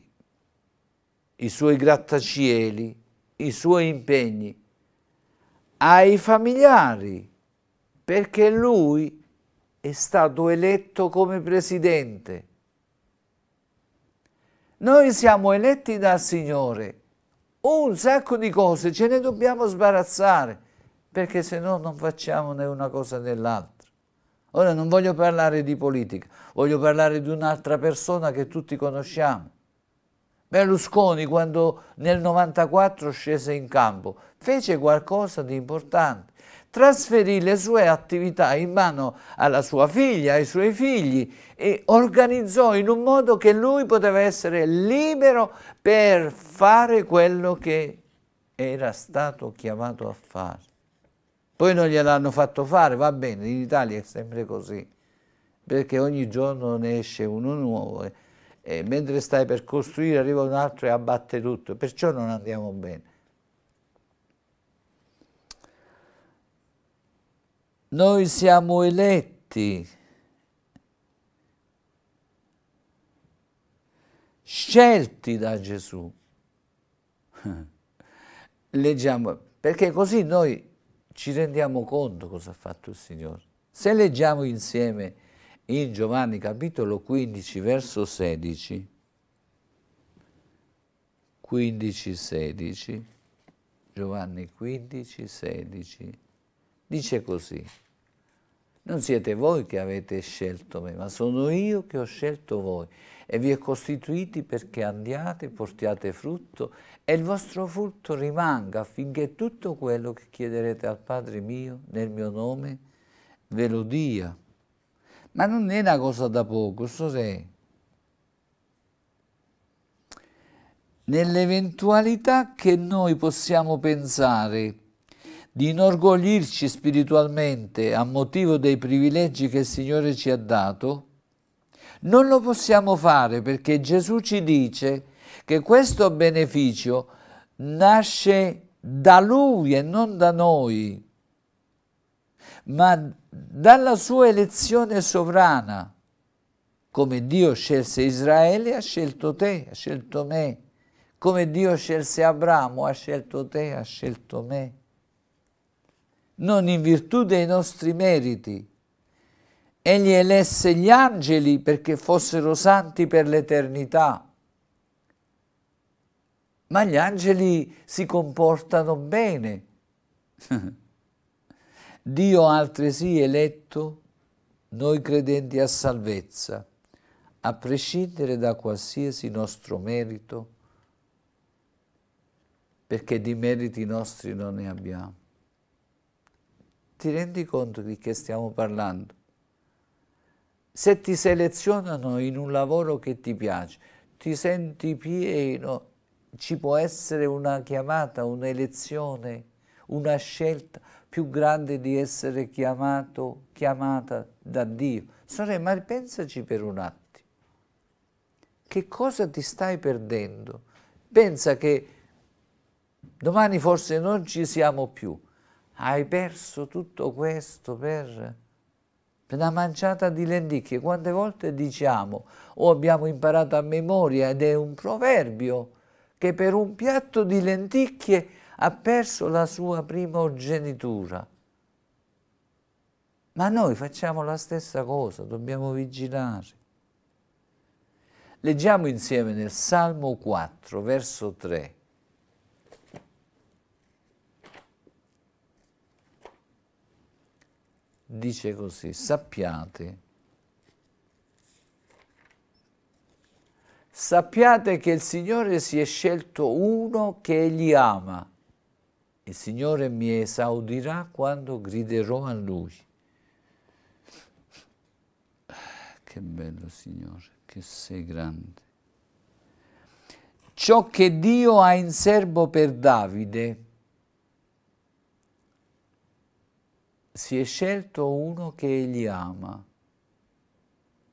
i suoi grattacieli, i suoi impegni ai familiari, perché lui è stato eletto come presidente. Noi siamo eletti dal Signore un sacco di cose, ce ne dobbiamo sbarazzare, perché se no non facciamo né una cosa né l'altra. Ora non voglio parlare di politica, voglio parlare di un'altra persona che tutti conosciamo. Berlusconi quando nel 94 scese in campo fece qualcosa di importante, trasferì le sue attività in mano alla sua figlia, ai suoi figli e organizzò in un modo che lui poteva essere libero per fare quello che era stato chiamato a fare. Poi non gliel'hanno fatto fare, va bene, in Italia è sempre così, perché ogni giorno ne esce uno nuovo e mentre stai per costruire arriva un altro e abbatte tutto, perciò non andiamo bene. Noi siamo eletti, scelti da Gesù. Leggiamo, perché così noi ci rendiamo conto cosa ha fatto il Signore. Se leggiamo insieme in Giovanni capitolo 15 verso 16, 15, 16, Giovanni 15, 16, dice così. Non siete voi che avete scelto me, ma sono io che ho scelto voi e vi è costituiti perché andiate, portiate frutto e il vostro frutto rimanga affinché tutto quello che chiederete al Padre mio nel mio nome ve lo dia. Ma non è una cosa da poco, sorelle. Nell'eventualità che noi possiamo pensare di inorgoglirci spiritualmente a motivo dei privilegi che il Signore ci ha dato? Non lo possiamo fare perché Gesù ci dice che questo beneficio nasce da Lui e non da noi, ma dalla sua elezione sovrana. Come Dio scelse Israele, ha scelto te, ha scelto me. Come Dio scelse Abramo, ha scelto te, ha scelto me non in virtù dei nostri meriti. Egli elesse gli angeli perché fossero santi per l'eternità. Ma gli angeli si comportano bene. Dio ha altresì eletto noi credenti a salvezza, a prescindere da qualsiasi nostro merito, perché di meriti nostri non ne abbiamo. Ti rendi conto di che stiamo parlando? Se ti selezionano in un lavoro che ti piace, ti senti pieno, ci può essere una chiamata, un'elezione, una scelta più grande di essere chiamato, chiamata da Dio. Sorella, ma pensaci per un attimo. Che cosa ti stai perdendo? Pensa che domani forse non ci siamo più, hai perso tutto questo per una manciata di lenticchie. Quante volte diciamo o oh, abbiamo imparato a memoria ed è un proverbio che per un piatto di lenticchie ha perso la sua primogenitura. Ma noi facciamo la stessa cosa, dobbiamo vigilare. Leggiamo insieme nel Salmo 4, verso 3. dice così, sappiate, sappiate che il Signore si è scelto uno che egli ama. Il Signore mi esaudirà quando griderò a Lui. Che bello Signore, che sei grande. Ciò che Dio ha in serbo per Davide, si è scelto uno che egli ama.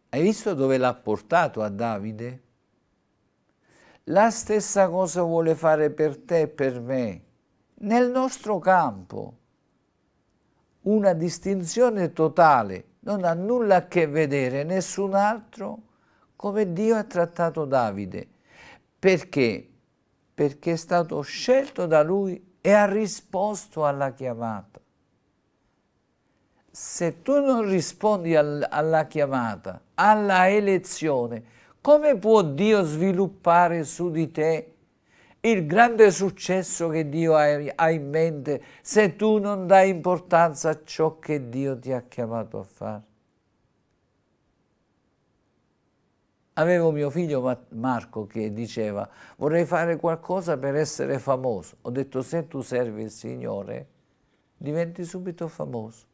Hai visto dove l'ha portato a Davide? La stessa cosa vuole fare per te e per me, nel nostro campo. Una distinzione totale, non ha nulla a che vedere nessun altro come Dio ha trattato Davide. Perché? Perché è stato scelto da lui e ha risposto alla chiamata se tu non rispondi al, alla chiamata, alla elezione, come può Dio sviluppare su di te il grande successo che Dio ha in mente se tu non dai importanza a ciò che Dio ti ha chiamato a fare? Avevo mio figlio Marco che diceva vorrei fare qualcosa per essere famoso. Ho detto se tu servi il Signore diventi subito famoso.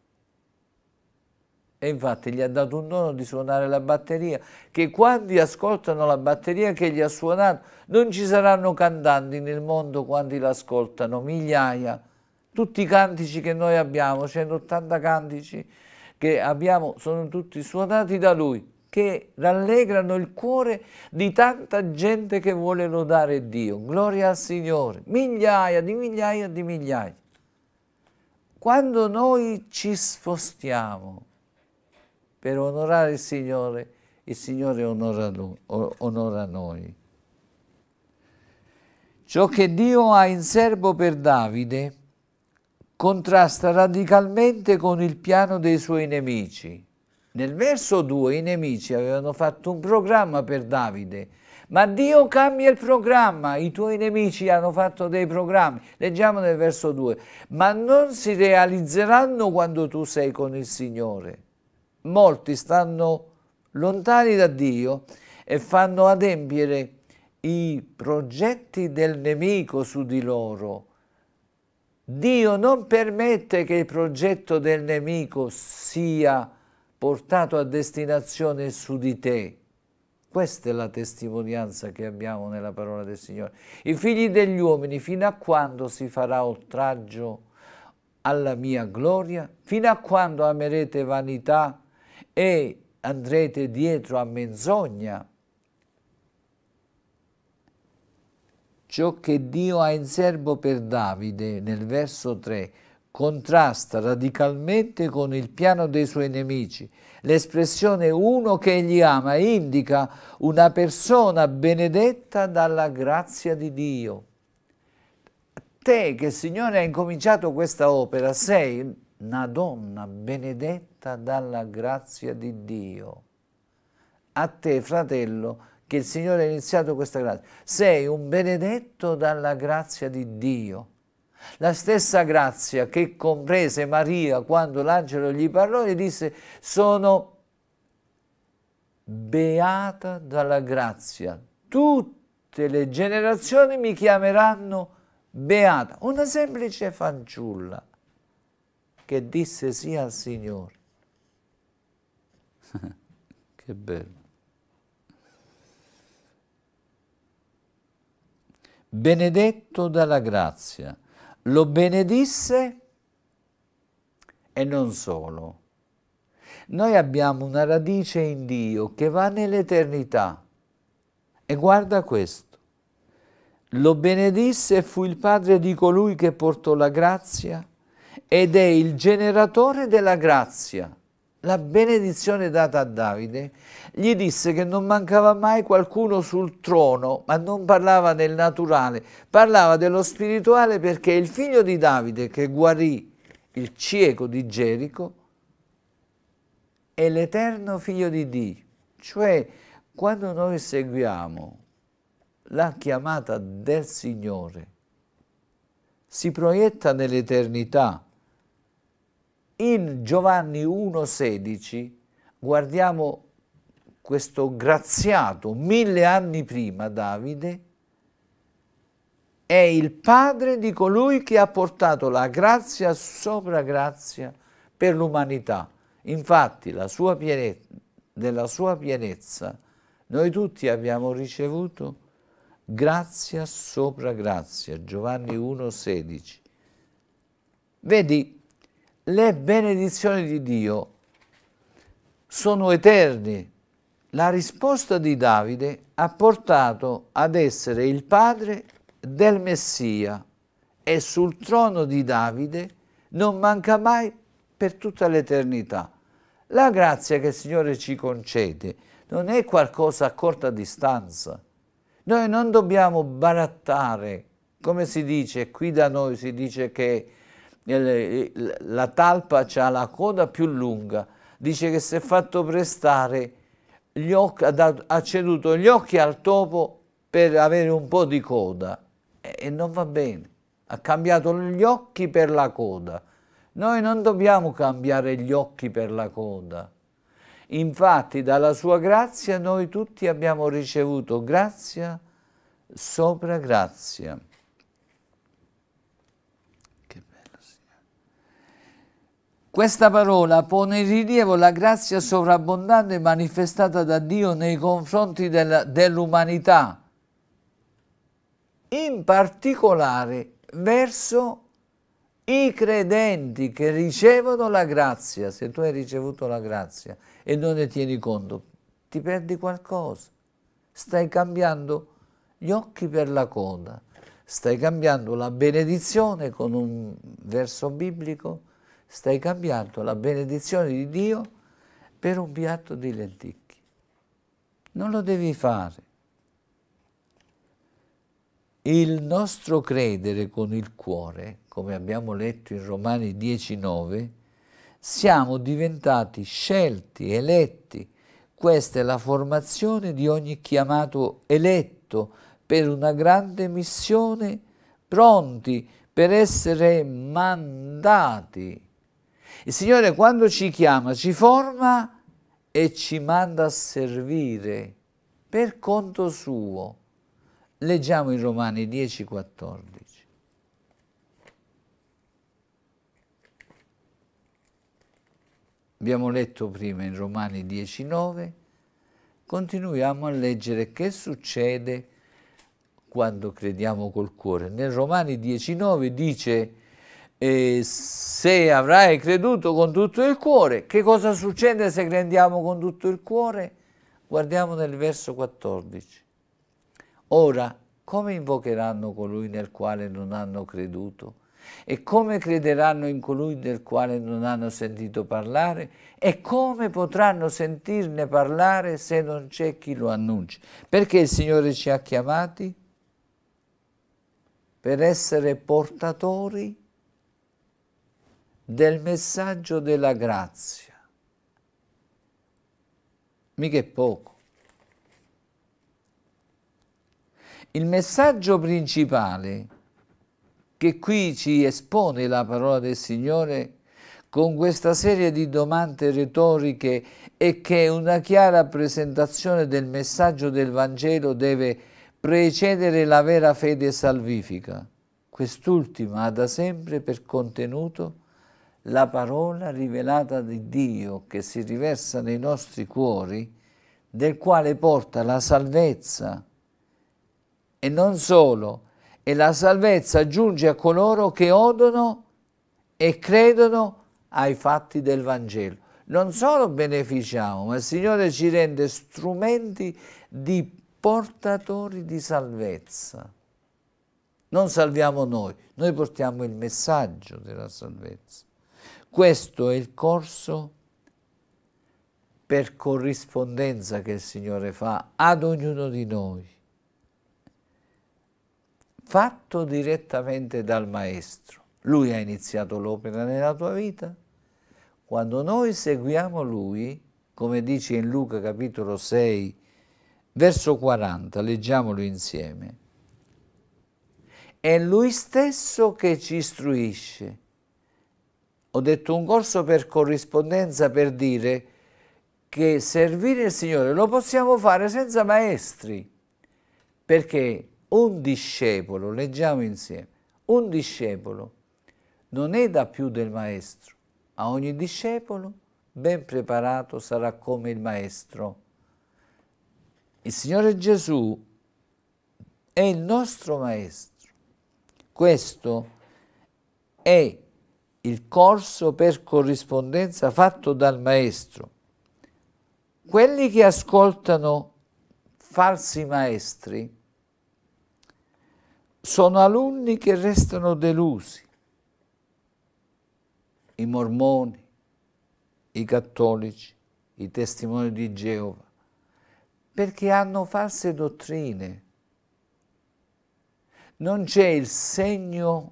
E infatti gli ha dato un dono di suonare la batteria, che quanti ascoltano la batteria che gli ha suonato, non ci saranno cantanti nel mondo quanti l'ascoltano, migliaia. Tutti i cantici che noi abbiamo, 180 cantici che abbiamo, sono tutti suonati da lui, che rallegrano il cuore di tanta gente che vuole lodare Dio. Gloria al Signore, migliaia di migliaia di migliaia. Quando noi ci spostiamo, per onorare il Signore, il Signore onora, lui, onora noi. Ciò che Dio ha in serbo per Davide contrasta radicalmente con il piano dei suoi nemici. Nel verso 2 i nemici avevano fatto un programma per Davide, ma Dio cambia il programma, i tuoi nemici hanno fatto dei programmi. Leggiamo nel verso 2, ma non si realizzeranno quando tu sei con il Signore molti stanno lontani da Dio e fanno adempiere i progetti del nemico su di loro. Dio non permette che il progetto del nemico sia portato a destinazione su di te. Questa è la testimonianza che abbiamo nella parola del Signore. I figli degli uomini, fino a quando si farà oltraggio alla mia gloria? Fino a quando amerete vanità e andrete dietro a menzogna. Ciò che Dio ha in serbo per Davide nel verso 3 contrasta radicalmente con il piano dei suoi nemici. L'espressione uno che egli ama indica una persona benedetta dalla grazia di Dio. Te che il Signore ha incominciato questa opera sei una donna benedetta dalla grazia di Dio. A te, fratello, che il Signore ha iniziato questa grazia. Sei un benedetto dalla grazia di Dio. La stessa grazia che comprese Maria quando l'angelo gli parlò e disse sono beata dalla grazia. Tutte le generazioni mi chiameranno beata. Una semplice fanciulla che disse sì al Signore. che bello. Benedetto dalla grazia, lo benedisse e non solo. Noi abbiamo una radice in Dio che va nell'eternità. E guarda questo. Lo benedisse e fu il padre di colui che portò la grazia ed è il generatore della grazia. La benedizione data a Davide gli disse che non mancava mai qualcuno sul trono, ma non parlava del naturale, parlava dello spirituale perché il figlio di Davide che guarì il cieco di Gerico è l'eterno figlio di Dio. Cioè, quando noi seguiamo la chiamata del Signore, si proietta nell'eternità in Giovanni 1,16 guardiamo questo graziato mille anni prima Davide è il padre di colui che ha portato la grazia sopra grazia per l'umanità. Infatti sua della sua pienezza noi tutti abbiamo ricevuto grazia sopra grazia. Giovanni 1,16. Vedi, le benedizioni di Dio sono eterni. La risposta di Davide ha portato ad essere il padre del Messia e sul trono di Davide non manca mai per tutta l'eternità. La grazia che il Signore ci concede non è qualcosa a corta distanza. Noi non dobbiamo barattare, come si dice, qui da noi si dice che la talpa ha la coda più lunga, dice che si è fatto prestare, gli occhi, ha ceduto gli occhi al topo per avere un po' di coda e non va bene, ha cambiato gli occhi per la coda. Noi non dobbiamo cambiare gli occhi per la coda. Infatti dalla sua grazia noi tutti abbiamo ricevuto grazia sopra grazia. Questa parola pone in rilievo la grazia sovrabbondante manifestata da Dio nei confronti dell'umanità, dell in particolare verso i credenti che ricevono la grazia. Se tu hai ricevuto la grazia e non ne tieni conto, ti perdi qualcosa. Stai cambiando gli occhi per la coda, stai cambiando la benedizione con un verso biblico stai cambiando la benedizione di Dio per un piatto di lenticchie. Non lo devi fare. Il nostro credere con il cuore, come abbiamo letto in Romani 10,9, siamo diventati scelti, eletti. Questa è la formazione di ogni chiamato eletto per una grande missione, pronti per essere mandati il Signore quando ci chiama ci forma e ci manda a servire per conto suo. Leggiamo in Romani 10, 14. Abbiamo letto prima in Romani 10, Continuiamo a leggere che succede quando crediamo col cuore. Nel Romani 10, dice e se avrai creduto con tutto il cuore, che cosa succede se crediamo con tutto il cuore? Guardiamo nel verso 14. Ora, come invocheranno colui nel quale non hanno creduto? E come crederanno in colui del quale non hanno sentito parlare? E come potranno sentirne parlare se non c'è chi lo annuncia? Perché il Signore ci ha chiamati? Per essere portatori del messaggio della grazia. Mica è poco. Il messaggio principale che qui ci espone la parola del Signore con questa serie di domande retoriche e che una chiara presentazione del messaggio del Vangelo deve precedere la vera fede salvifica. Quest'ultima ha da sempre per contenuto la parola rivelata di Dio che si riversa nei nostri cuori, del quale porta la salvezza. E non solo, e la salvezza giunge a coloro che odono e credono ai fatti del Vangelo. Non solo beneficiamo, ma il Signore ci rende strumenti di portatori di salvezza. Non salviamo noi, noi portiamo il messaggio della salvezza. Questo è il corso per corrispondenza che il Signore fa ad ognuno di noi, fatto direttamente dal Maestro. Lui ha iniziato l'opera nella tua vita. Quando noi seguiamo Lui, come dice in Luca capitolo 6, verso 40, leggiamolo insieme, è Lui stesso che ci istruisce ho detto un corso per corrispondenza per dire che servire il Signore lo possiamo fare senza maestri, perché un discepolo, leggiamo insieme, un discepolo non è da più del maestro, ma ogni discepolo ben preparato sarà come il maestro. Il Signore Gesù è il nostro maestro. Questo è il corso per corrispondenza fatto dal maestro. Quelli che ascoltano falsi maestri sono alunni che restano delusi, i mormoni, i cattolici, i testimoni di Geova, perché hanno false dottrine. Non c'è il segno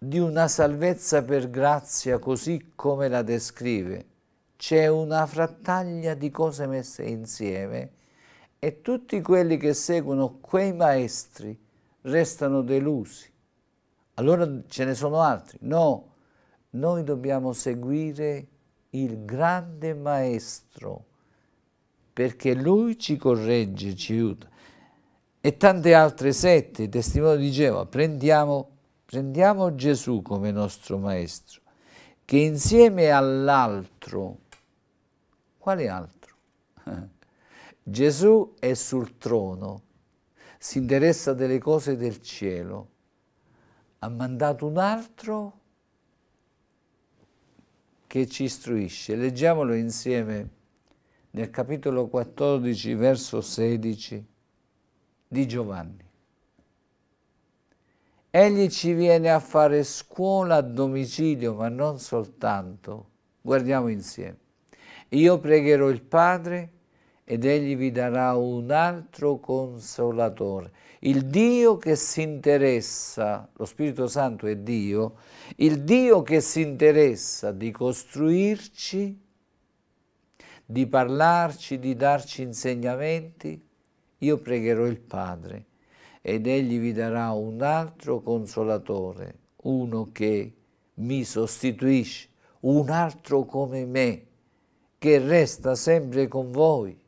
di una salvezza per grazia così come la descrive. C'è una frattaglia di cose messe insieme e tutti quelli che seguono quei maestri restano delusi. Allora ce ne sono altri. No, noi dobbiamo seguire il grande maestro perché lui ci corregge, ci aiuta. E tante altre sette, i testimoni di Geova, prendiamo Prendiamo Gesù come nostro maestro, che insieme all'altro, quale altro? Gesù è sul trono, si interessa delle cose del cielo, ha mandato un altro che ci istruisce. Leggiamolo insieme nel capitolo 14, verso 16 di Giovanni. Egli ci viene a fare scuola a domicilio, ma non soltanto. Guardiamo insieme. Io pregherò il Padre ed egli vi darà un altro consolatore. Il Dio che si interessa, lo Spirito Santo è Dio, il Dio che si interessa di costruirci, di parlarci, di darci insegnamenti, io pregherò il Padre ed egli vi darà un altro consolatore, uno che mi sostituisce, un altro come me, che resta sempre con voi,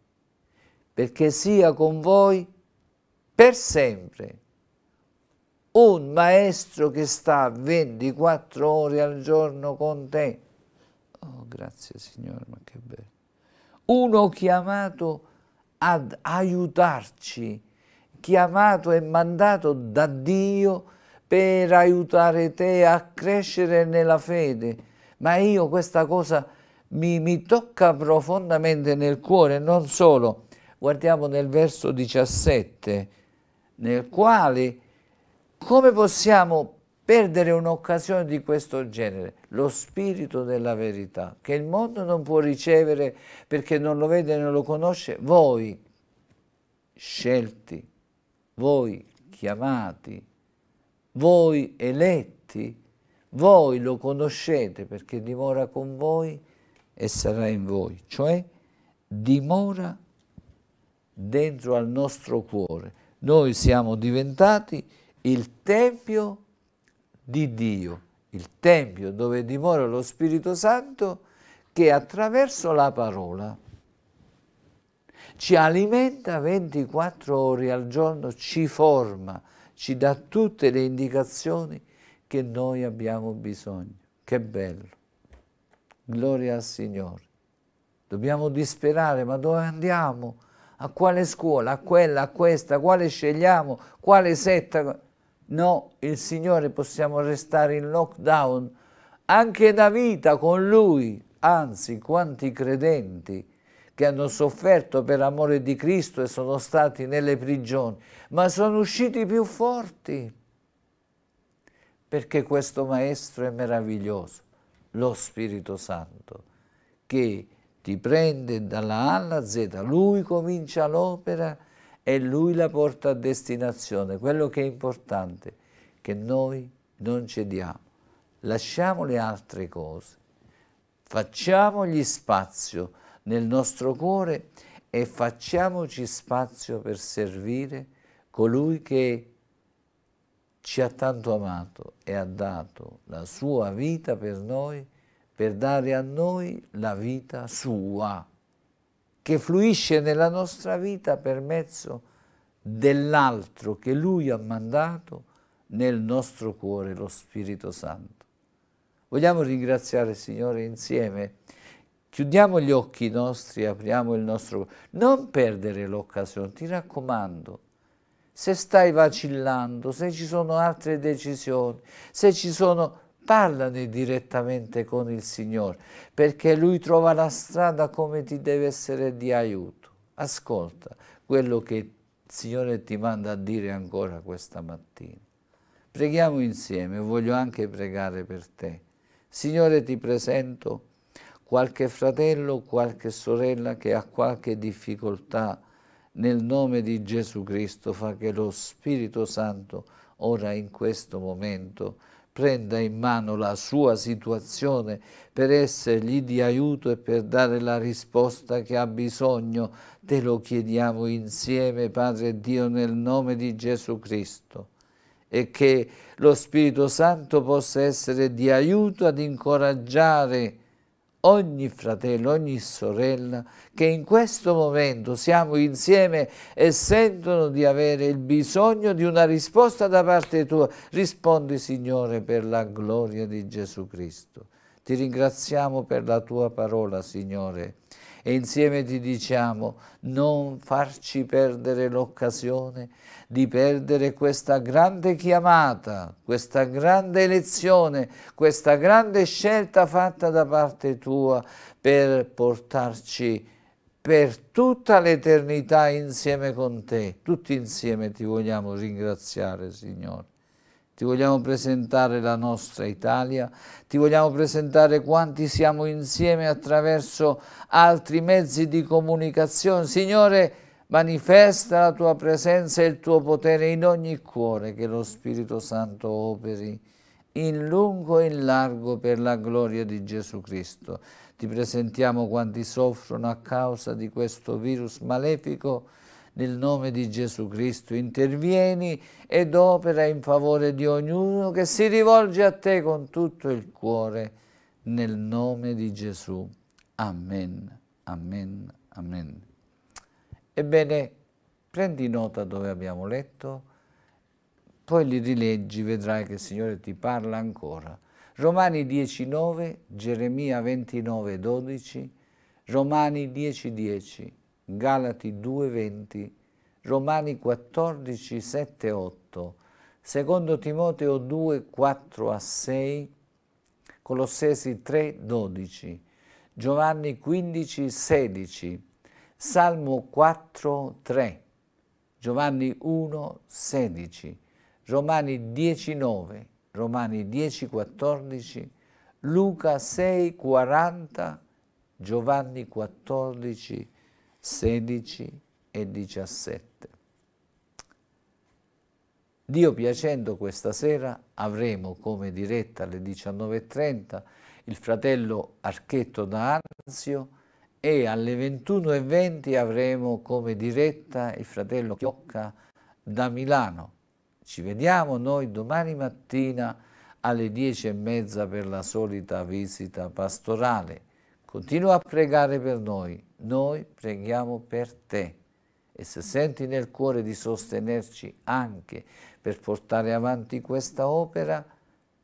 perché sia con voi per sempre un maestro che sta 24 ore al giorno con te. Oh, grazie Signore, ma che bello. Uno chiamato ad aiutarci chiamato e mandato da Dio per aiutare te a crescere nella fede. Ma io questa cosa mi, mi tocca profondamente nel cuore, non solo. Guardiamo nel verso 17, nel quale come possiamo perdere un'occasione di questo genere, lo spirito della verità, che il mondo non può ricevere perché non lo vede e non lo conosce, voi scelti voi chiamati, voi eletti, voi lo conoscete perché dimora con voi e sarà in voi, cioè dimora dentro al nostro cuore. Noi siamo diventati il Tempio di Dio, il Tempio dove dimora lo Spirito Santo che attraverso la parola ci alimenta 24 ore al giorno, ci forma, ci dà tutte le indicazioni che noi abbiamo bisogno. Che bello! Gloria al Signore. Dobbiamo disperare, ma dove andiamo? A quale scuola? A quella, a questa? Quale scegliamo? Quale setta? No, il Signore possiamo restare in lockdown anche da vita con Lui. Anzi, quanti credenti che hanno sofferto per amore di Cristo e sono stati nelle prigioni, ma sono usciti più forti, perché questo Maestro è meraviglioso, lo Spirito Santo, che ti prende dalla A alla Z, lui comincia l'opera e lui la porta a destinazione. Quello che è importante, è che noi non cediamo, lasciamo le altre cose, facciamogli spazio, nel nostro cuore e facciamoci spazio per servire colui che ci ha tanto amato e ha dato la sua vita per noi, per dare a noi la vita sua, che fluisce nella nostra vita per mezzo dell'altro che lui ha mandato nel nostro cuore, lo Spirito Santo. Vogliamo ringraziare il Signore insieme Chiudiamo gli occhi nostri, apriamo il nostro... Non perdere l'occasione, ti raccomando. Se stai vacillando, se ci sono altre decisioni, se ci sono... Parlane direttamente con il Signore, perché Lui trova la strada come ti deve essere di aiuto. Ascolta quello che il Signore ti manda a dire ancora questa mattina. Preghiamo insieme, voglio anche pregare per te. Signore, ti presento qualche fratello, qualche sorella che ha qualche difficoltà, nel nome di Gesù Cristo fa che lo Spirito Santo ora in questo momento prenda in mano la sua situazione per essergli di aiuto e per dare la risposta che ha bisogno. Te lo chiediamo insieme, Padre Dio, nel nome di Gesù Cristo e che lo Spirito Santo possa essere di aiuto ad incoraggiare ogni fratello, ogni sorella che in questo momento siamo insieme e sentono di avere il bisogno di una risposta da parte tua. Rispondi Signore per la gloria di Gesù Cristo. Ti ringraziamo per la tua parola Signore e insieme ti diciamo non farci perdere l'occasione di perdere questa grande chiamata, questa grande elezione, questa grande scelta fatta da parte tua per portarci per tutta l'eternità insieme con te. Tutti insieme ti vogliamo ringraziare, Signore ti vogliamo presentare la nostra Italia, ti vogliamo presentare quanti siamo insieme attraverso altri mezzi di comunicazione. Signore, manifesta la tua presenza e il tuo potere in ogni cuore che lo Spirito Santo operi in lungo e in largo per la gloria di Gesù Cristo. Ti presentiamo quanti soffrono a causa di questo virus malefico nel nome di Gesù Cristo, intervieni ed opera in favore di ognuno che si rivolge a te con tutto il cuore, nel nome di Gesù. Amen, amen, amen. Ebbene, prendi nota dove abbiamo letto, poi li rileggi, vedrai che il Signore ti parla ancora. Romani 19, Geremia 29, 12, Romani 10, 10, Galati 2,20, Romani 14, 7, 8, secondo Timoteo 2, 4 a 6, Colossesi 3, 12, Giovanni 15, 16, Salmo 4, 3, Giovanni 1, 16, Romani 10, 9, Romani 10, 14, Luca 6, 40, Giovanni 14, 14. 16 e 17. Dio piacendo questa sera avremo come diretta alle 19.30 il fratello Archetto D'Anzio e alle 21.20 avremo come diretta il fratello Chiocca da Milano. Ci vediamo noi domani mattina alle 10.30 per la solita visita pastorale. Continua a pregare per noi noi preghiamo per te e se senti nel cuore di sostenerci anche per portare avanti questa opera,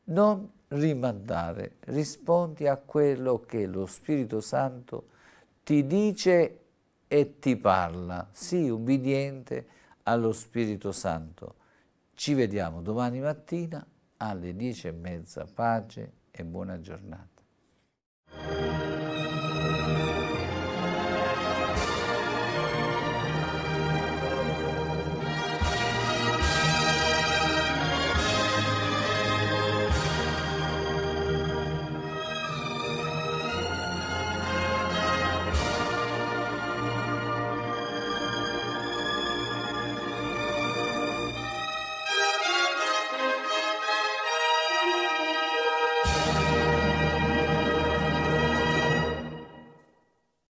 non rimandare, rispondi a quello che lo Spirito Santo ti dice e ti parla. Sii ubbidiente allo Spirito Santo. Ci vediamo domani mattina alle dieci e mezza. Pace e buona giornata.